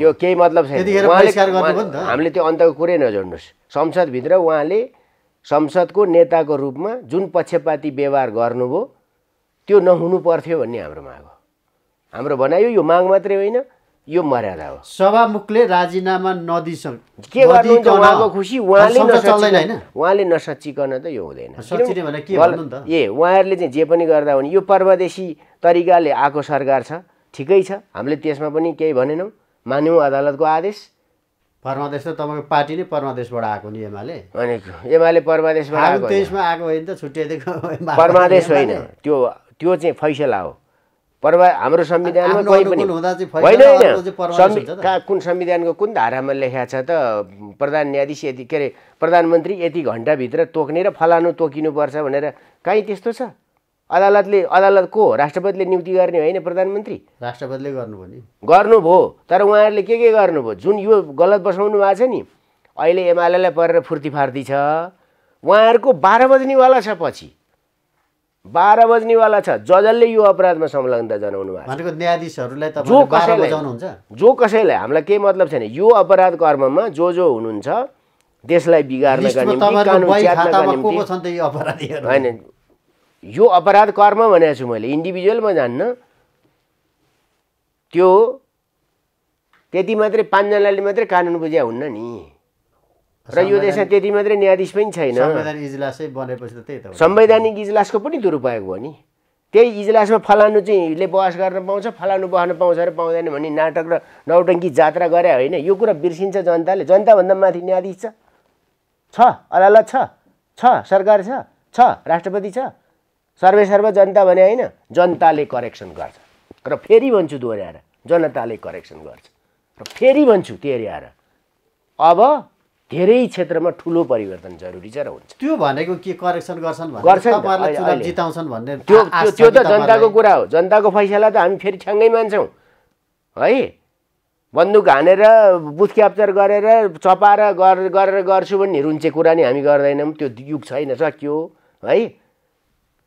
त्यो केही मतलब छैन हामीले त्यो अन्तको कुरै नजोड्नुहोस् संसदभित्र उहाँले संसदको नेताको रूपमा जुन पक्षपाती व्यवहार गर्नुभयो त्यो नहुनु पर्थ्यो भन्ने हाम्रो माग हो हाम्रो भनाइयो यो माग मात्रै होइन यो मर्यादा हो सभामुखले राजीनामा नदिसक के उहाँको खुसी उहाँले नसचिकन उहाँले नसचिकन त यो हुँदैन ए उहाँहरूले चाहिँ जे पनि गर्दा हुने यो पर्वदेशी तरिकाले आएको सरकार छ ठिकै छ हामीले त्यसमा पनि केही भनेनौँ मान्यौँ अदालतको आदेश परमादेश त तपाईँको पार्टी नै परमादेशबाट आएको नि एमाले अनि एमाले परमादेशबाट आएको त्यसमा आएको होइन त छुट्टै परमादेश होइन त्यो त्यो चाहिँ फैसला हो प्रभाव हाम्रो संविधानमा कोही पनि होइन होइन कुन संविधानको कुन धारामा लेखा छ त प्रधान न्यायाधीश यति के अरे प्रधानमन्त्री यति घन्टाभित्र तोक्ने र फलानु तोकिनुपर्छ भनेर कहीँ त्यस्तो छ अदालतले अदालत को राष्ट्रपतिले नियुक्ति गर्ने होइन प्रधानमन्त्री राष्ट्रपतिले गर्नुभयो नि गर्नुभयो तर उहाँहरूले के के गर्नुभयो जुन यो गलत बसाउनु भएको छ नि अहिले एमालेलाई परेर फुर्ती फार्ती छ उहाँहरूको बाह्र बज्नेवाला छ पछि बाह्र बज्नेवाला छ जजले यो अपराधमा संलग्नता जनाउनु भएको न्यायाधीशहरूलाई जो कसैलाई जो कसैलाई हामीलाई केही मतलब छैन यो अपराध कर्ममा जो जो हुनुहुन्छ देशलाई बिगार्नका निम्ति होइन यो अपराध कर्म भनेको छु मैले इन्डिभिजुअलमा जान्न त्यो त्यति मात्रै पाँचजनाले मात्रै कानुन बुझ्या हुन्न नि र यो देशमा त्यति मात्रै न्यायाधीश पनि छैन संवैधानिक इजलासै बनेपछि त त्यही त संवैधानिक इजलासको पनि दुरुपयोग हो नि त्यही इजलासमा फलानु चाहिँ ले बहस गर्न पाउँछ फलानु बस्न पाउँछ र पाउँदैन भन्ने नाटक र नौटङ्की जात्रा गरे होइन यो कुरा बिर्सिन्छ जनताले जनताभन्दा माथि न्यायाधीश छ छ अदालत छ छ सरकार छ छ राष्ट्रपति छ सर्वे सर्व जनता भने होइन जनताले करेक्सन गर्छ र फेरि भन्छु दोहोऱ्याएर जनताले करेक्सन गर्छ र फेरि भन्छु तेह्र अब धेरै क्षेत्रमा ठुलो परिवर्तन जरुरी छ र हुन्छ त्यो भनेको के करेक्सन गर्छन् गर्छन् जिताउँछन् भन्ने त्यो त्यो त जनताको कुरा हो जनताको फैसला त हामी फेरि ठ्याङ्गै मान्छौँ है बन्दुक हानेर बुथ क्याप्चर गरेर चपाएर गरेर गर्छु भन्ने रुन्चे कुरा नि हामी गर्दैनौँ त्यो युग छैन सकियो है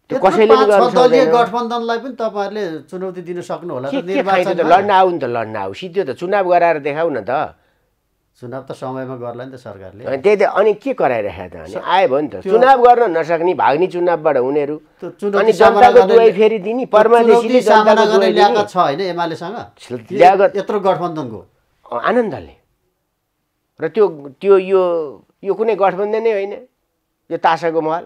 त्यो कसैले गठबन्धनलाई पनि तपाईँहरूले चुनौती दिन सक्नु होला लड्न आऊ नि त लड्न आऊ सिद्धो त चुनाव गराएर देखाउ न त चुनाव त समयमा गर्ला नि त सरकारले त्यही त अनि के कराइरहेको त अनि आयो नि त चुनाव गर्न नसक्ने भाग्ने चुनावबाट उनीहरू अनि जनताको दुवै फेरि दिने छ होइन एमालेसँग यत्रो गठबन्धनको आनन्दले र त्यो त्यो यो यो कुनै गठबन्धनै होइन यो तासाको महल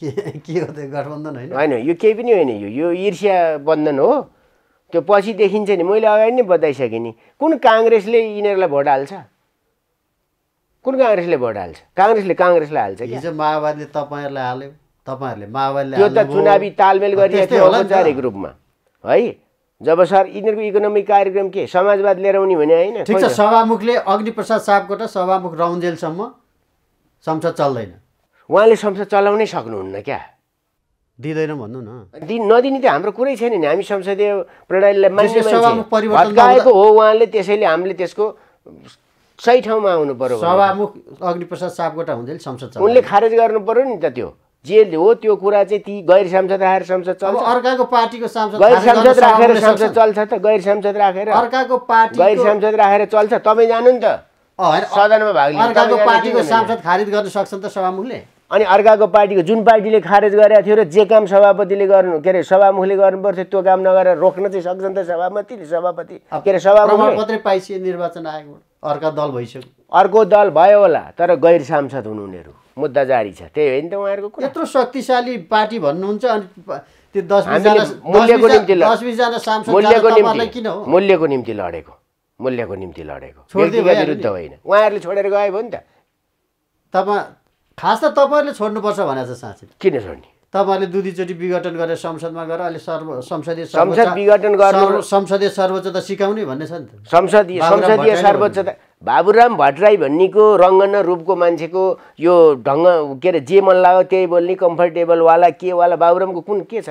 के के हो गठबन्धन होइन होइन यो केही पनि होइन यो यो ईर्ष्या बन्धन हो त्यो पछि देखिन्छ नि मैले अगाडि नै बताइसकेँ नि कुन काङ्ग्रेसले यिनीहरूलाई भोट हाल्छ कुन काङ्ग्रेसले भोट हाल्छ काङ्ग्रेसले काङ्ग्रेसलाई हाल्छ हिजो माओवादीले तपाईँहरूलाई हाल्यो तपाईँहरूले माओवादीले त्यो त चुनावी तालमेल गरिएको थियो औपचारिक रूपमा है जब सर यिनीहरूको इकोनोमिक कार्यक्रम के समाजवाद लिएर आउने भने होइन ठिक छ सभामुखले अग्निप्रसाद सापकोटा सभामुख रौन्जेलसम्म संसद चल्दैन उहाँले संसद चलाउनै सक्नुहुन्न क्या दिँदैन भन्नु न दि नदिने त हाम्रो कुरै छैन नि हामी संसदीय प्रणालीलाई मान्छे हो उहाँले त्यसैले हामीले त्यसको सही ठाउँमा आउनु पर्यो सभामुख अग्निप्रसाद सापकोटा हुँदै संसद उनले खारेज गर्नु पर्यो नि त त्यो जे हो त्यो कुरा चाहिँ ती गैर सांसद राखेर संसद चल्छ अर्काको पार्टीको सांसद गैर सांसद राखेर संसद चल्छ त गैर सांसद राखेर अर्काको पार्टी गैर सांसद राखेर चल्छ तपाईँ जानु नि त सदनमा भाग अर्काको पार्टीको सांसद खारिज गर्न सक्छन् त सभामुखले अनि अर्काको पार्टीको जुन पार्टीले खारेज गरेको थियो र जे काम सभापतिले गर्नु के अरे सभामुखले गर्नुपर्थ्यो त्यो काम नगरेर रोक्न चाहिँ सक्छन् त सभापति सभापति के अरे सभामुख निर्वाचन आयोगबाट अर्का दल भइसक्यो अर्को दल भयो होला तर गैर सांसद हुनु उनीहरू मुद्दा जारी छ त्यही होइन त उहाँहरूको यत्रो शक्तिशाली पार्टी भन्नुहुन्छ अनि त्यो दस मूल्यको निम्ति मूल्यको निम्ति मूल्यको निम्ति लडेको मूल्यको निम्ति लडेको विरुद्ध होइन उहाँहरूले छोडेर गयो नि त तपाईँ खास त तपाईँहरूले छोड्नुपर्छ भनेर छ साँच्चै किन छोड्ने तपाईँहरूले दुईचोटि विघटन गरेर संसदमा गएर अहिले सर्व संसदीय संसद विघटन गर्नु संसदीय सर्वोच्चता सिकाउने भन्ने छ नि त संसदीय संसदीय सर्वोच्चता बाबुराम भट्टराई भन्नेको रङ्गन रूपको मान्छेको यो ढङ्ग के अरे जे मन लाग्यो त्यही बोल्ने कम्फर्टेबलवाला केवाला बाबुरामको कुन के छ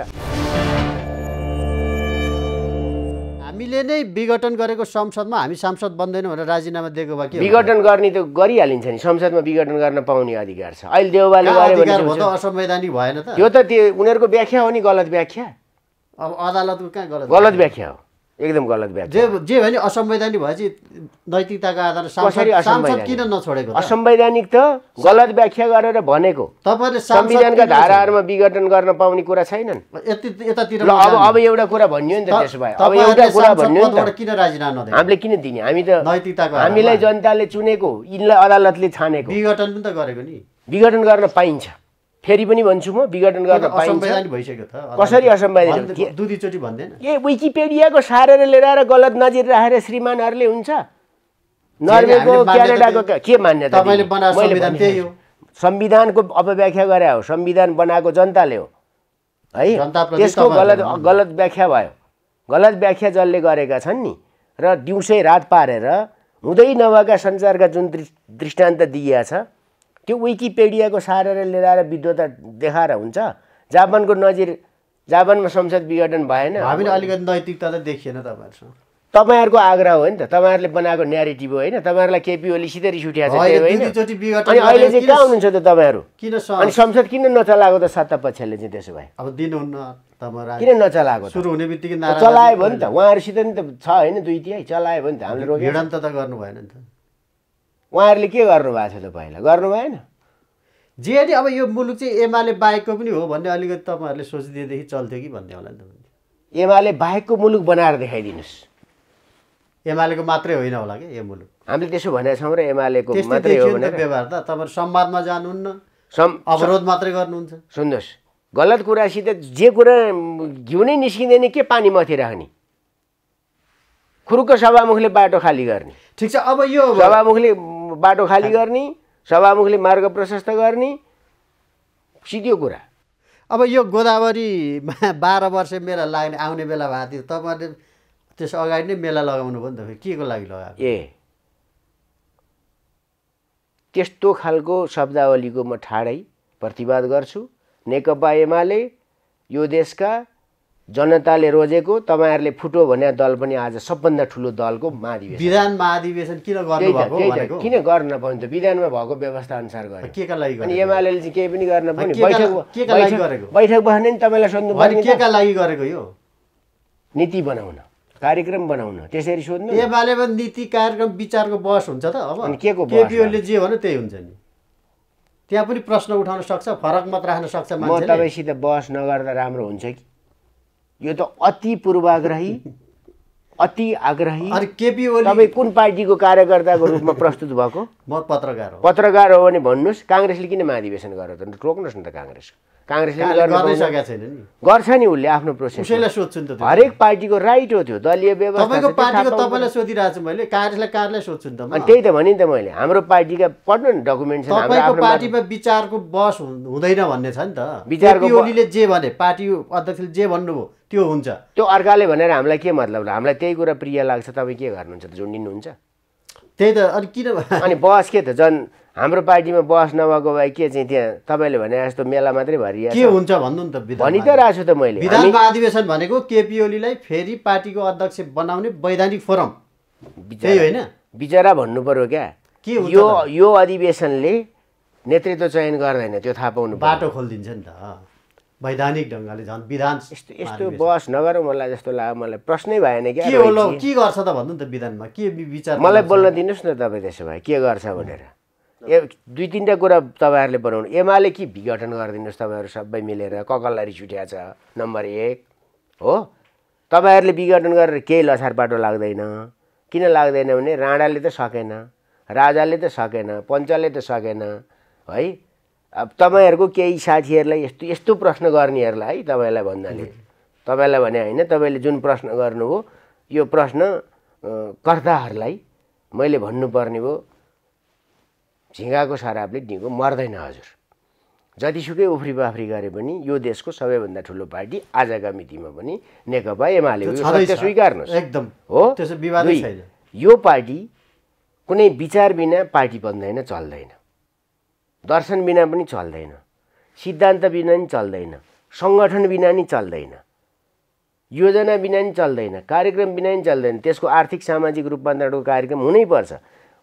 हामीले नै विघटन गरेको संसदमा हामी सांसद बन्दैनौँ भनेर राजीनामा दिएको भए विघटन गर्ने त गरिहालिन्छ नि संसदमा विघटन गर्न पाउने अधिकार छ अहिले देउबाले असंवैधानिक भएन त यो त त्यो उनीहरूको व्याख्या हो नि गलत व्याख्या अब अदालतको कहाँ गलत गलत व्याख्या हो एकदम गलत व्याख्या जे जे भने असंवैधानिक भएपछि नैतिकताको आधारमा सांसद किन नछोडेको असंवैधानिक त गलत व्याख्या गरेर भनेको तपाईँले संविधानका धाराहरूमा विघटन गर्न पाउने कुरा छैनन् यतातिर अब अब एउटा कुरा भनियो नि त त्यसो भए अब एउटा कुरा भनियो नि त किन राजीनामा हामीले किन दिने हामी त नैतिकताको हामीलाई जनताले चुनेको यिनलाई अदालतले छानेको विघटन पनि त गरेको नि विघटन गर्न पाइन्छ फेरि पनि भन्छु म विघटन गर्न पाइन्छ कसरी भन्दैन ए विकिपेडियाको सारेर लिएर आएर गलत नजिर राखेर श्रीमानहरूले हुन्छ नर्वेको क्यानाडाको के मान्यता संविधानको अपव्याख्या गरे हो संविधान बनाएको जनताले हो है त्यसको गलत गलत व्याख्या भयो गलत व्याख्या जसले गरेका छन् नि र दिउँसै रात पारेर हुँदै नभएका संसारका जुन दृष्टान्त दिइएछ त्यो विकिपेडियाको सारेर लिएर आएर विद्वता देखाएर हुन्छ जापानको नजिर जापानमा संसद विघटन भएन हामीले अलिकति नैतिकता त देखिएन तपाईँहरूसँग तपाईँहरूको आग्रह हो नि त तपाईँहरूले बनाएको न्यारेटिभ होइन तपाईँहरूलाई केपी ओली सिधै रिस उठिया छ अनि अहिले चाहिँ कहाँ हुनुहुन्छ त तपाईँहरू किन अनि संसद किन नचलाएको त सत्ता पक्षले चाहिँ त्यसो भए अब दिनुहुन्न किन नचलाएको सुरु हुने बित्तिकै चलायो भने त उहाँहरूसित नि त छ होइन दुई तिहाई चलायो भने त हामीले त गर्नु भएन नि त उहाँहरूले के गर्नुभएको थियो त पहिला गर्नु भएन जे जेडी अब यो मुलुक चाहिँ एमाले बाहेकको पनि हो भन्ने अलिकति तपाईँहरूले सोचिदिएदेखि चल्थ्यो कि भन्ने होला नि त एमाले बाहेकको मुलुक बनाएर देखाइदिनुहोस् एमालेको मात्रै होइन होला कि यो मुलुक हामीले त्यसो भनेको छौँ र एमालेको मात्रै हो व्यवहार त तपाईँहरू संवादमा जानुहुन्न अवरोध मात्रै गर्नुहुन्छ सुन्नुहोस् गलत कुरासित जे कुरा घिउ नै निस्किँदैन के पानी माथि राख्ने खुरुको सभामुखले बाटो खाली गर्ने ठिक छ अब यो सभामुखले बाटो खाली गर्ने सभामुखले मार्ग प्रशस्त गर्ने सिधियो कुरा अब यो गोदावरीमा [laughs] बाह्र वर्ष मेला लाग्ने आउने बेला भएको थियो तपाईँले त्यस अगाडि नै मेला लगाउनु भयो नि त के को लागि लगाएको ए त्यस्तो खालको शब्दावलीको म ठाडै प्रतिवाद गर्छु नेकपा एमाले यो देशका जनताले रोजेको तपाईँहरूले फुटो भने दल पनि आज सबभन्दा ठुलो दलको महाधिवेशन विधान महाधिवेशन किन गर्नु भएको किन गर्न पाउँछ विधानमा भएको व्यवस्था अनुसार गरे के लागि अनि एमाले चाहिँ केही पनि गर्न पनि बैठक बैठक बस्ने नि तपाईँलाई सोध्नु पर्ने के लागि गरेको यो नीति बनाउन कार्यक्रम बनाउन त्यसरी सोध्नु एमालेमा नीति कार्यक्रम विचारको बस हुन्छ त अब के को केपिओले जे भन्यो त्यही हुन्छ नि त्यहाँ पनि प्रश्न उठाउन सक्छ फरक मत राख्न सक्छ म तपाईँसित बहस नगर्दा राम्रो हुन्छ कि यो त अति पूर्वाग्रही [laughs] अति आग्रही केपी ओली तपाईँ कुन पार्टीको कार्यकर्ताको रूपमा प्रस्तुत भएको [laughs] म पत्रकार हो पत्रकार हो भने भन्नुहोस् काङ्ग्रेसले किन महाधिवेशन गरेर त टोक्नुहोस् न त काङ्ग्रेस काङ्ग्रेसले छैन नि गर्छ नि उसले आफ्नो प्रोसेस सोध्छु नि त हरेक पार्टीको राइट हो त्यो दलीय व्यवस्था पार्टीको तपाईँलाई सोधिरहेको छु मैले काङ्ग्रेसलाई कारलाई सोध्छु नि त त्यही त भने नि त मैले हाम्रो पार्टीका पढ्नु नि डकुमेन्ट तपाईँको पार्टीमा विचारको बस हुँदैन भन्ने छ नि त विचारको ओलीले जे भने पार्टी अध्यक्षले जे भन्नुभयो त्यो हुन्छ त्यो अर्काले भनेर हामीलाई के मतलब हामीलाई त्यही कुरा प्रिय लाग्छ तपाईँ के गर्नुहुन्छ त झुन्डिनुहुन्छ त्यही त अनि किन अनि बस के त झन् हाम्रो पार्टीमा बस नभएको भए के चाहिँ त्यहाँ तपाईँले भने जस्तो मेला मात्रै भरिया के हुन्छ भन्नु नि त भनि त रहेको छु त मैले विधानमा अधिवेशन भनेको केपी ओलीलाई फेरि पार्टीको अध्यक्ष बनाउने वैधानिक फोरम त्यही होइन बिचरा भन्नु पर्यो क्या के यो यो अधिवेशनले नेतृत्व चयन गर्दैन त्यो थाहा पाउनु बाटो खोलिदिन्छ नि त वैधानिक ढङ्गले झन् विधान यस्तो यस्तो बहस नगरौँ मलाई जस्तो लाग्यो मलाई प्रश्नै भएन कि के होला के गर्छ त भन्नु नि त विधानमा के विचार मलाई बोल्न दिनुहोस् न तपाईँ त्यसो भए के गर्छ भनेर ए दुई तिनवटा कुरा तपाईँहरूले बनाउनु एमाले के विघटन गरिदिनुहोस् तपाईँहरू सबै मिलेर ककललाई रिस छ नम्बर एक हो तपाईँहरूले विघटन गरेर केही लछार बाटो लाग्दैन किन लाग्दैन भने राणाले त सकेन राजाले त सकेन पञ्चले त सकेन है अब तपाईँहरूको केही साथीहरूलाई यस्तो यस्तो प्रश्न गर्नेहरूलाई है तपाईँलाई भन्नाले तपाईँलाई भने होइन तपाईँले जुन प्रश्न गर्नुभयो यो प्रश्न कर्ताहरूलाई मैले भन्नुपर्ने हो झिँगाको सराबले डिङ्गो मर्दैन हजुर जतिसुकै उफ्री पाफ्री गरे पनि यो देशको सबैभन्दा ठुलो पार्टी आजका मितिमा पनि नेकपा एमाले स्वीकार्नु एकदम हो त्यसो यो पार्टी कुनै विचार बिना पार्टी बन्दैन चल्दैन दर्शन बिना पनि चल्दैन सिद्धान्त बिना पनि चल्दैन सङ्गठन बिना नि चल्दैन योजना बिना नि चल्दैन कार्यक्रम बिना नि चल्दैन त्यसको आर्थिक सामाजिक रूपान्तरणको कार्यक्रम हुनैपर्छ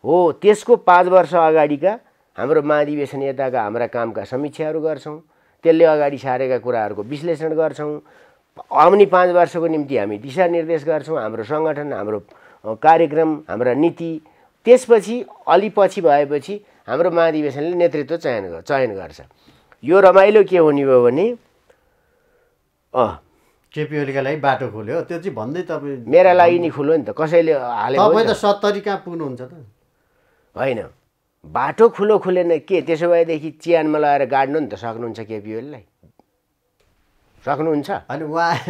हो त्यसको पाँच वर्ष अगाडिका हाम्रो महाधिवेशन यताका हाम्रा कामका समीक्षाहरू गर्छौँ त्यसले अगाडि सारेका कुराहरूको विश्लेषण गर्छौँ आउने पाँच वर्षको निम्ति हामी दिशानिर्देश गर्छौँ हाम्रो सङ्गठन हाम्रो कार्यक्रम हाम्रा नीति त्यसपछि अलि पछि भएपछि हाम्रो महाधिवेशनले नेतृत्व चयन चयन गर्छ यो रमाइलो के हुने भयो भने अँ केपी ओलीका लागि बाटो खोल्यो त्यो चाहिँ भन्दै तपाईँ मेरा लागि नि खुल्यो नि त कसैले हाल्यो तपाईँ त सत्तरी कहाँ पुग्नुहुन्छ त होइन बाटो खुलो खुलेन के त्यसो भएदेखि चियानमा लगाएर गाड्नु नि त सक्नुहुन्छ केपी ओलीलाई सक्नुहुन्छ अनि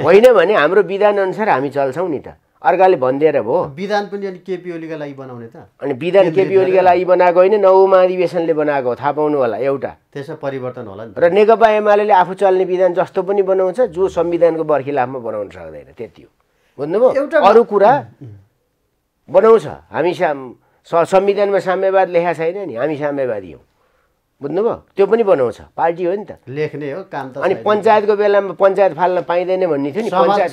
होइन भने हाम्रो विधानअनुसार हामी चल्छौँ नि त अर्काले भनिदिएर भयो विधान पनि अलिक केपी ओलीका लागि बनाउने त अनि विधान केपी ओलीका लागि बनाएको होइन नौ महाधिवेशनले बनाएको थाहा पाउनु होला एउटा त्यसमा परिवर्तन होला नि र नेकपा एमाले आफू चल्ने विधान जस्तो पनि बनाउँछ जो संविधानको बर्खिलाफमा बनाउन सक्दैन त्यति हो बुझ्नुभयो एउटा अरू कुरा [laughs] बनाउँछ हामी साम संविधानमा साम्यवाद लेखा छैन नि हामी साम्यवादी हौँ बुझ्नुभयो त्यो पनि बनाउँछ पार्टी हो नि त लेख्ने हो काम त अनि पञ्चायतको बेलामा पञ्चायत फाल्न पाइँदैन भन्ने थियो नि पञ्चायत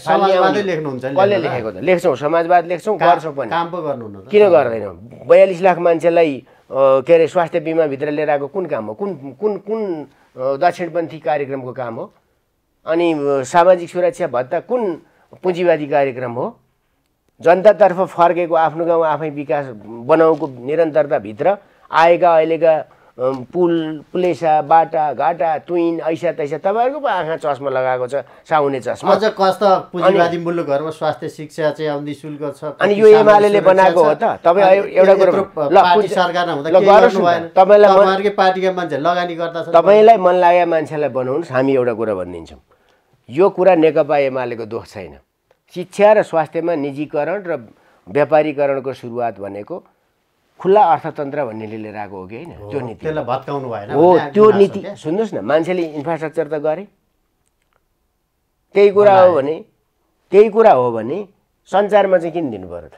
कसले लेखेको त लेख्छौँ समाजवाद लेख्छौँ गर्छौँ पनि किन गर्दैनौँ बयालिस लाख मान्छेलाई के अरे स्वास्थ्य बिमाभित्र लिएर आएको कुन काम हो कुन कुन कुन दक्षिणपन्थी कार्यक्रमको काम हो अनि सामाजिक सुरक्षा भत्ता कुन पुँजीवादी कार्यक्रम हो जनतातर्फ फर्केको आफ्नो गाउँ आफै विकास बनाउको निरन्तरताभित्र आएका अहिलेका पुल पुलेसा बाटा घाटा तुइन ऐसा तैसा तपाईँहरूको पो आँखा चस्मा लगाएको छ साउने चस्मा अझ कस्तो पुँजीवादी मुलुकहरूमा स्वास्थ्य शिक्षा चाहिँ आउँदै शुल्क छ अनि यो एमाले बनाएको हो त तपाईँ एउटा कुरो तपाईँलाई पार्टीका मान्छे लगानी गर्दा तपाईँलाई मन लागेको मान्छेलाई बनाउनुहोस् हामी एउटा कुरा भनिदिन्छौँ यो कुरा नेकपा एमालेको दोष छैन शिक्षा र स्वास्थ्यमा निजीकरण र व्यापारीकरणको सुरुवात भनेको खुल्ला अर्थतन्त्र भन्नेले लिएर आएको हो कि होइन त्यो नीति त्यसलाई भत्काउनु भएन हो त्यो नीति सुन्नुहोस् न मान्छेले इन्फ्रास्ट्रक्चर त गरे त्यही कुरा हो भने त्यही कुरा हो भने सञ्चारमा चाहिँ किन दिनु पऱ्यो त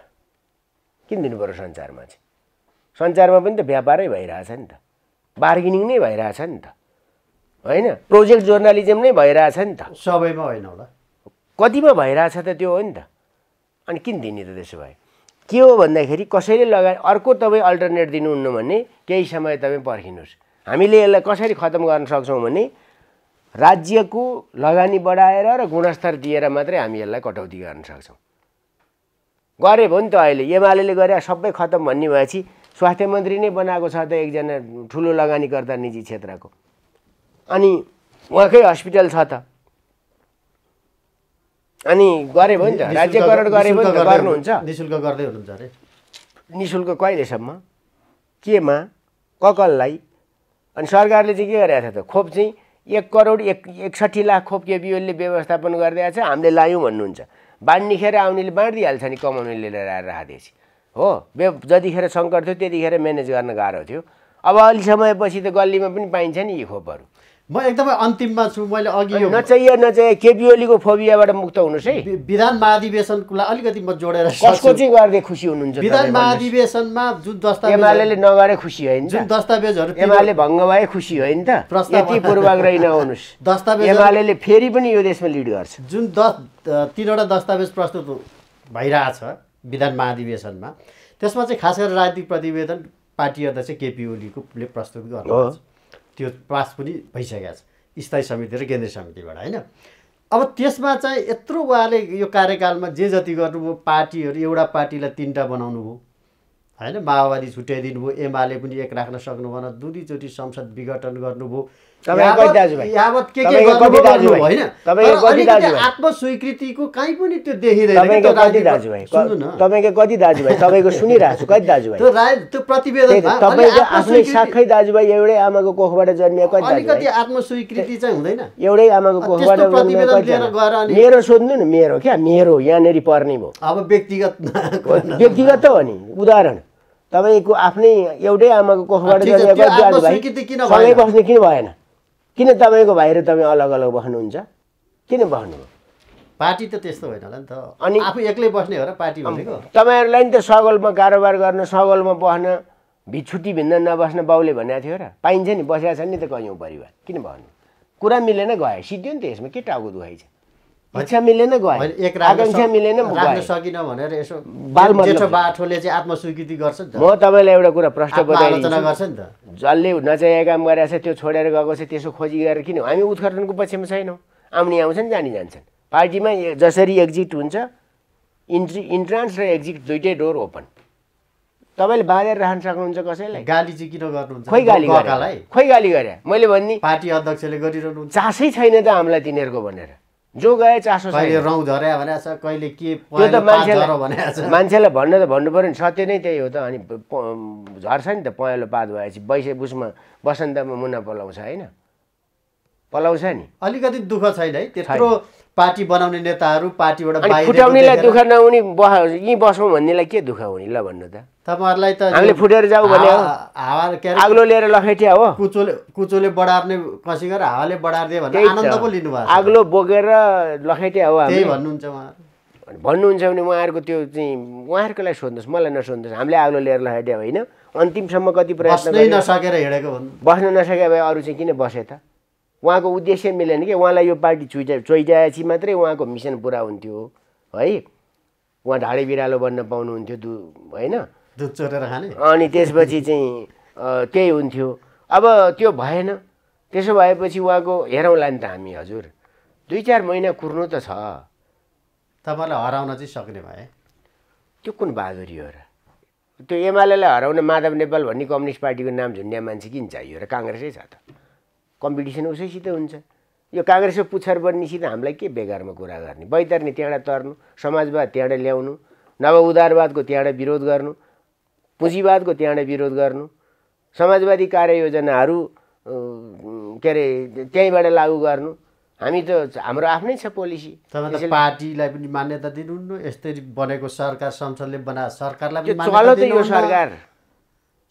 किन दिनु पऱ्यो सञ्चारमा चाहिँ सञ्चारमा पनि त व्यापारै भइरहेछ नि त बार्गेनिङ नै भइरहेछ नि त होइन प्रोजेक्ट जर्नालिजम नै भइरहेछ नि त सबैमा होइन होला कतिमा भइरहेछ त त्यो हो नि त अनि किन दिने त त्यसो भए के हो भन्दाखेरि कसैले लगा अर्को तपाईँ अल्टरनेट दिनुहुन्न भने केही समय तपाईँ पर्खिनुहोस् हामीले यसलाई कसरी खत्तम गर्न सक्छौँ भने राज्यको लगानी बढाएर र गुणस्तर दिएर मात्रै हामी यसलाई कटौती गर्न सक्छौँ भयो भने त अहिले एमाले गरे सबै खत्तम भन्ने भएपछि स्वास्थ्य मन्त्री नै बनाएको छ त एकजना ठुलो लगानीकर्ता निजी क्षेत्रको अनि उहाँकै हस्पिटल छ त अनि गरे भयो नि त राज्यकरण गरे भयो नि शुल्क निशुल्क गर्दै हुनुहुन्छ अरे निशुल्क कहिलेसम्म केमा ककललाई अनि सरकारले चाहिँ के गरिरहेको छ त खोप चाहिँ एक करोड एक एकसट्ठी लाख खोप केपिओलले व्यवस्थापन गरिदिएको छ हामीले लायौँ भन्नुहुन्छ बाँड्नेखेर आउनेले बाँडिदिइहाल्छ नि कमाउनेले लिएर आएर राखेपछि हो बे जतिखेर सङ्कट थियो त्यतिखेर म्यानेज गर्न गाह्रो थियो अब अलि समयपछि त गल्लीमा पनि पाइन्छ नि यी खोपहरू म एकदमै अन्तिममा छु मैले अघि नचाहिए नचाहिए केपी ओलीको फोबियाबाट मुक्त हुनुहोस् है विधान महाधिवेशनको लागि अलिकति म जोडेर कसको चाहिँ गर्दै खुसी हुनुहुन्छ विधान महाधिवेशनमा जुन दस्तावेज एमाले नगरे खुसी होइन जुन दस्तावेजहरू एमाले भङ्ग भए खुसी होइन त यति पूर्वाग्रही नहुनुहोस् दस्तावेज एमाले फेरि पनि यो देशमा लिड गर्छ जुन दस तिनवटा दस्तावेज प्रस्तुत भइरहेछ विधान महाधिवेशनमा त्यसमा चाहिँ खास गरेर राजनीतिक प्रतिवेदन पार्टी अध्यक्ष केपी ओलीकोले प्रस्तुत गर्नु त्यो पास पनि भइसकेको छ स्थायी समिति र केन्द्रीय समितिबाट होइन अब त्यसमा चाहिँ यत्रो उहाँले यो कार्यकालमा जे जति गर्नुभयो पार्टीहरू एउटा पार्टीलाई तिनवटा बनाउनु भयो होइन माओवादी छुट्याइदिनु भयो एमाले पनि एक राख्न सक्नु भएन दुईचोटि संसद विघटन गर्नुभयो आत्मस्वीकृतिको काहीँ पनि त्यो देखिँदैन तपाईँको कति दाजुभाइ तपाईँको सुनिरहेको छु कति दाजुभाइ त्यो प्रतिवेदन तपाईँको आफ्नै साखै दाजुभाइ एउटै आमाको कोखबाट जन्मिए कति अलिकति आत्मस्वीकृति चाहिँ हुँदैन एउटै आमाको कोखबाट मेरो सोध्नु नि मेरो क्या मेरो यहाँनिर पर्ने भयो अब व्यक्तिगत व्यक्तिगत त हो नि उदाहरण तपाईँको आफ्नै एउटै आमाको कोखबाट जन्मिएको दाजुभाइ सँगै बस्ने किन भएन किन तपाईँको भाइ र तपाईँ अलग अलग बस्नुहुन्छ किन बस्नु पार्टी त त्यस्तो होइन होला नि त अनि आफू एक्लै बस्ने हो र पार्टी भनेको तपाईँहरूलाई नि त सगलमा कारोबार गर्न सगलमा बस्न भिछुटी भिन्न नबस्न बाउले भनेको थियो र पाइन्छ नि बसेका छन् नि त कयौँ परिवार किन भन्नु कुरा मिलेन गए सिद्धियो नि त यसमा के टाउको दुखाइ छ इच्छा मिलेन आत्मस्वीकृति गर्छ म तपाईँलाई एउटा कुरा प्रश्न गर्छ नि त जसले नचाहिएको काम गरेर त्यो छोडेर गएको छ त्यसो खोजी गरेर किन हामी उत्खननको पक्षमा छैनौँ आउने आउँछन् जानी जान्छन् पार्टीमा जसरी एक्जिट हुन्छ इन्ट्री इन्ट्रान्स र एक्जिट दुइटै डोर ओपन तपाईँले बाँधेर राख्न सक्नुहुन्छ कसैलाई गाली चाहिँ किन गर्नुहुन्छ खोइ गाली खोइ गाली गरे मैले भन्ने पार्टी अध्यक्षले गरिरहनु चासै छैन त हामीलाई तिनीहरूको भनेर जो गए चासो त मान्छेलाई भन्न त भन्नु पऱ्यो नि सत्य नै त्यही हो त अनि झर्छ नि त पहेँलो पात भएपछि वैसे बुसमा बसन्तमा मुना पलाउँछ होइन पलाउँछ नि अलिकति दुःख छैन है त्यत्रो पार्टी बनाउने नेताहरू पार्टीबाट फुटाउनेलाई दुःख नहुने यहीँ बसौँ भन्नेलाई के दुःख हुने ल भन्नु त तपाईँहरूलाई त हामीले फुटेर जाऊ भने आग्लो लिएर लखेटिया हो कुचोले कुचोले बढार्ने कसी गरेर हावाले बढारिदियो भने आनन्द पो लिनुभयो आग्लो बोकेर लखेटिया हो त्यही भन्नुहुन्छ उहाँहरू भन्नुहुन्छ भने उहाँहरूको त्यो चाहिँ उहाँहरूको लागि सोध्नुहोस् मलाई नसोध्नुहोस् हामीले आग्लो लिएर लखेट्या होइन अन्तिमसम्म कति प्रयास नसकेर हिँडेको भन्नु बस्न नसके भए अरू चाहिँ किन बसे त उहाँको उद्देश्य मिलेन कि उहाँलाई यो पार्टी छुइटा छोइटाएपछि मात्रै उहाँको मिसन पुरा हुन्थ्यो है उहाँ ढाडे बिरालो बन्न पाउनुहुन्थ्यो दु होइन दुध चोरेर खाने अनि त्यसपछि चाहिँ त्यही हुन्थ्यो अब त्यो भएन त्यसो भएपछि उहाँको हेरौँला नि त हामी हजुर दुई चार महिना कुर्नु त छ तपाईँलाई हराउन चाहिँ सक्ने भए त्यो कुन बहादुरी हो र त्यो एमालेलाई हराउन माधव नेपाल भन्ने कम्युनिस्ट पार्टीको नाम झुन्ड्या मान्छे किन चाहियो र काङ्ग्रेसै छ त कम्पिटिसन उसैसित हुन्छ यो काङ्ग्रेसको पुच्छर बन्नेसित हामीलाई के बेकारमा कुरा गर्ने बैतर्ने त्यहाँबाट तर्नु समाजवाद त्यहाँबाट ल्याउनु नव उदारवादको त्यहाँबाट विरोध गर्नु पुँजीवादको त्यहाँबाट विरोध गर्नु समाजवादी कार्ययोजनाहरू के अरे त्यहीँबाट लागु गर्नु हामी त हाम्रो आफ्नै छ पोलिसी पार्टीलाई पनि मान्यता दिनुहुन्न यस्तै बनेको सरकार संसदले बना सरकारलाई चलो त यो सरकार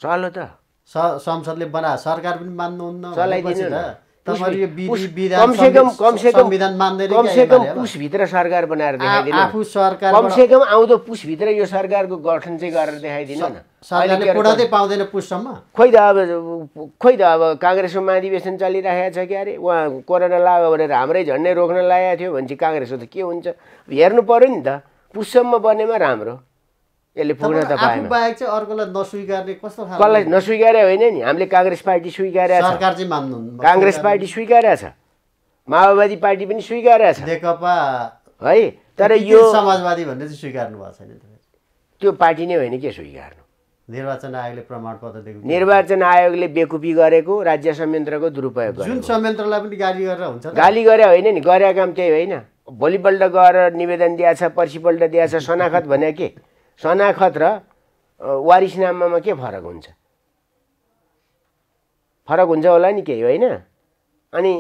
चलो त संसदले बना सरकार पनि मान्नुहुन्न चलाइदिनु न पुसभित्र सरकार बनाएर देखाइदिनु आफू सरकार कमसेकम आउँदो पुसभित्र यो सरकारको गठन चाहिँ गरेर देखाइदिनु न सरकारले पुर्याउँदै पाउँदैन पुससम्म खोइ त अब खोइ त अब काङ्ग्रेसको महाधिवेशन चलिरहेको छ कि अरे उहाँ कोरोना लाग्यो भनेर हाम्रै झन्डै रोक्न लागेको थियो भने चाहिँ काङ्ग्रेसको त के हुन्छ हेर्नु पऱ्यो नि त पुससम्म बनेमा राम्रो यसले त पाएन बाहेक चाहिँ अर्कोलाई नस्वीकार्ने कस्तो कसलाई नस्वीकार्य होइन नि हामीले काङ्ग्रेस पार्टी स्वीकार्या सरकार चाहिँ मान्नु काङ्ग्रेस पार्टी स्वीकार्या छ माओवादी पार्टी पनि स्वीकार्या छ नेकपा है तर यो समाजवादी भन्ने चाहिँ स्वीकार्नु भएको छैन त्यो पार्टी नै होइन के स्वीकार्नु निर्वाचन आयोगले प्रमाणपत्र दिएको निर्वाचन आयोगले बेकुपी गरेको राज्य संयन्त्रको दुरुपयोग जुन संयन्त्रलाई पनि गाली गरेर हुन्छ गाली गरे होइन नि गरे काम त्यही होइन भोलिपल्ट गएर निवेदन दिएछ पर्सिपल्ट दिएछ सनाखत भने के सनाखत र वारिस नाममा के फरक हुन्छ फरक हुन्छ होला नि केही होइन अनि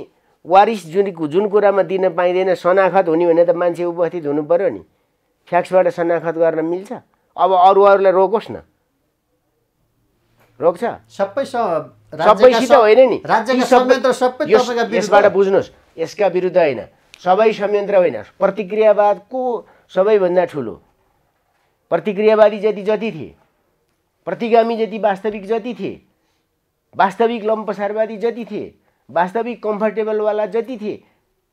वारिस जुन जुन कुरामा दिन पाइँदैन सनाखत हुने भने त मान्छे उपस्थित हुनु पऱ्यो नि फ्याक्सबाट सनाखत गर्न मिल्छ अब अरू अरूलाई रोकोस् न रोक्छ सबै सबैसित होइन नि यसबाट बुझ्नुहोस् यसका विरुद्ध होइन सबै संयन्त्र होइन प्रतिक्रियावादको सबैभन्दा ठुलो प्रतिक्रियावादी जति जति थिए प्रतिगामी जति वास्तविक जति थिए वास्तविक लम्पसारवादी जति थिए वास्तविक कम्फर्टेबलवाला जति थिए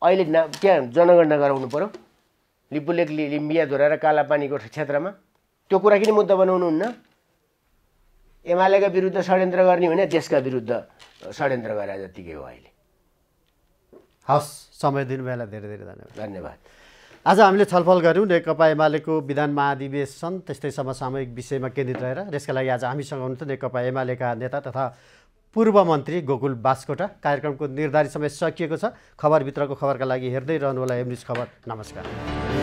अहिले न त्यहाँ जनगणना गराउनु पऱ्यो लिपुलेक लिम्बियाधोरा र कालापानीको क्षेत्रमा त्यो कुरा किन मुद्दा बनाउनुहुन्न एमालेका विरुद्ध षड्यन्त्र गर्ने होइन देशका विरुद्ध षड्यन्त्र गरे जतिकै हो अहिले हस् समय बेला धेरै धेरै धन्यवाद धन्यवाद आज हामीले छलफल गऱ्यौँ नेकपा एमालेको विधान महाधिवेशन त्यस्तै समसामयिक विषयमा केन्द्रित रहेर यसका लागि आज हामीसँग हुनुहुन्छ नेकपा एमालेका नेता तथा पूर्व मन्त्री गोकुल बास्कोटा कार्यक्रमको निर्धारित समय सकिएको छ खबरभित्रको खबरका लागि हेर्दै रहनुहोला एम खबर नमस्कार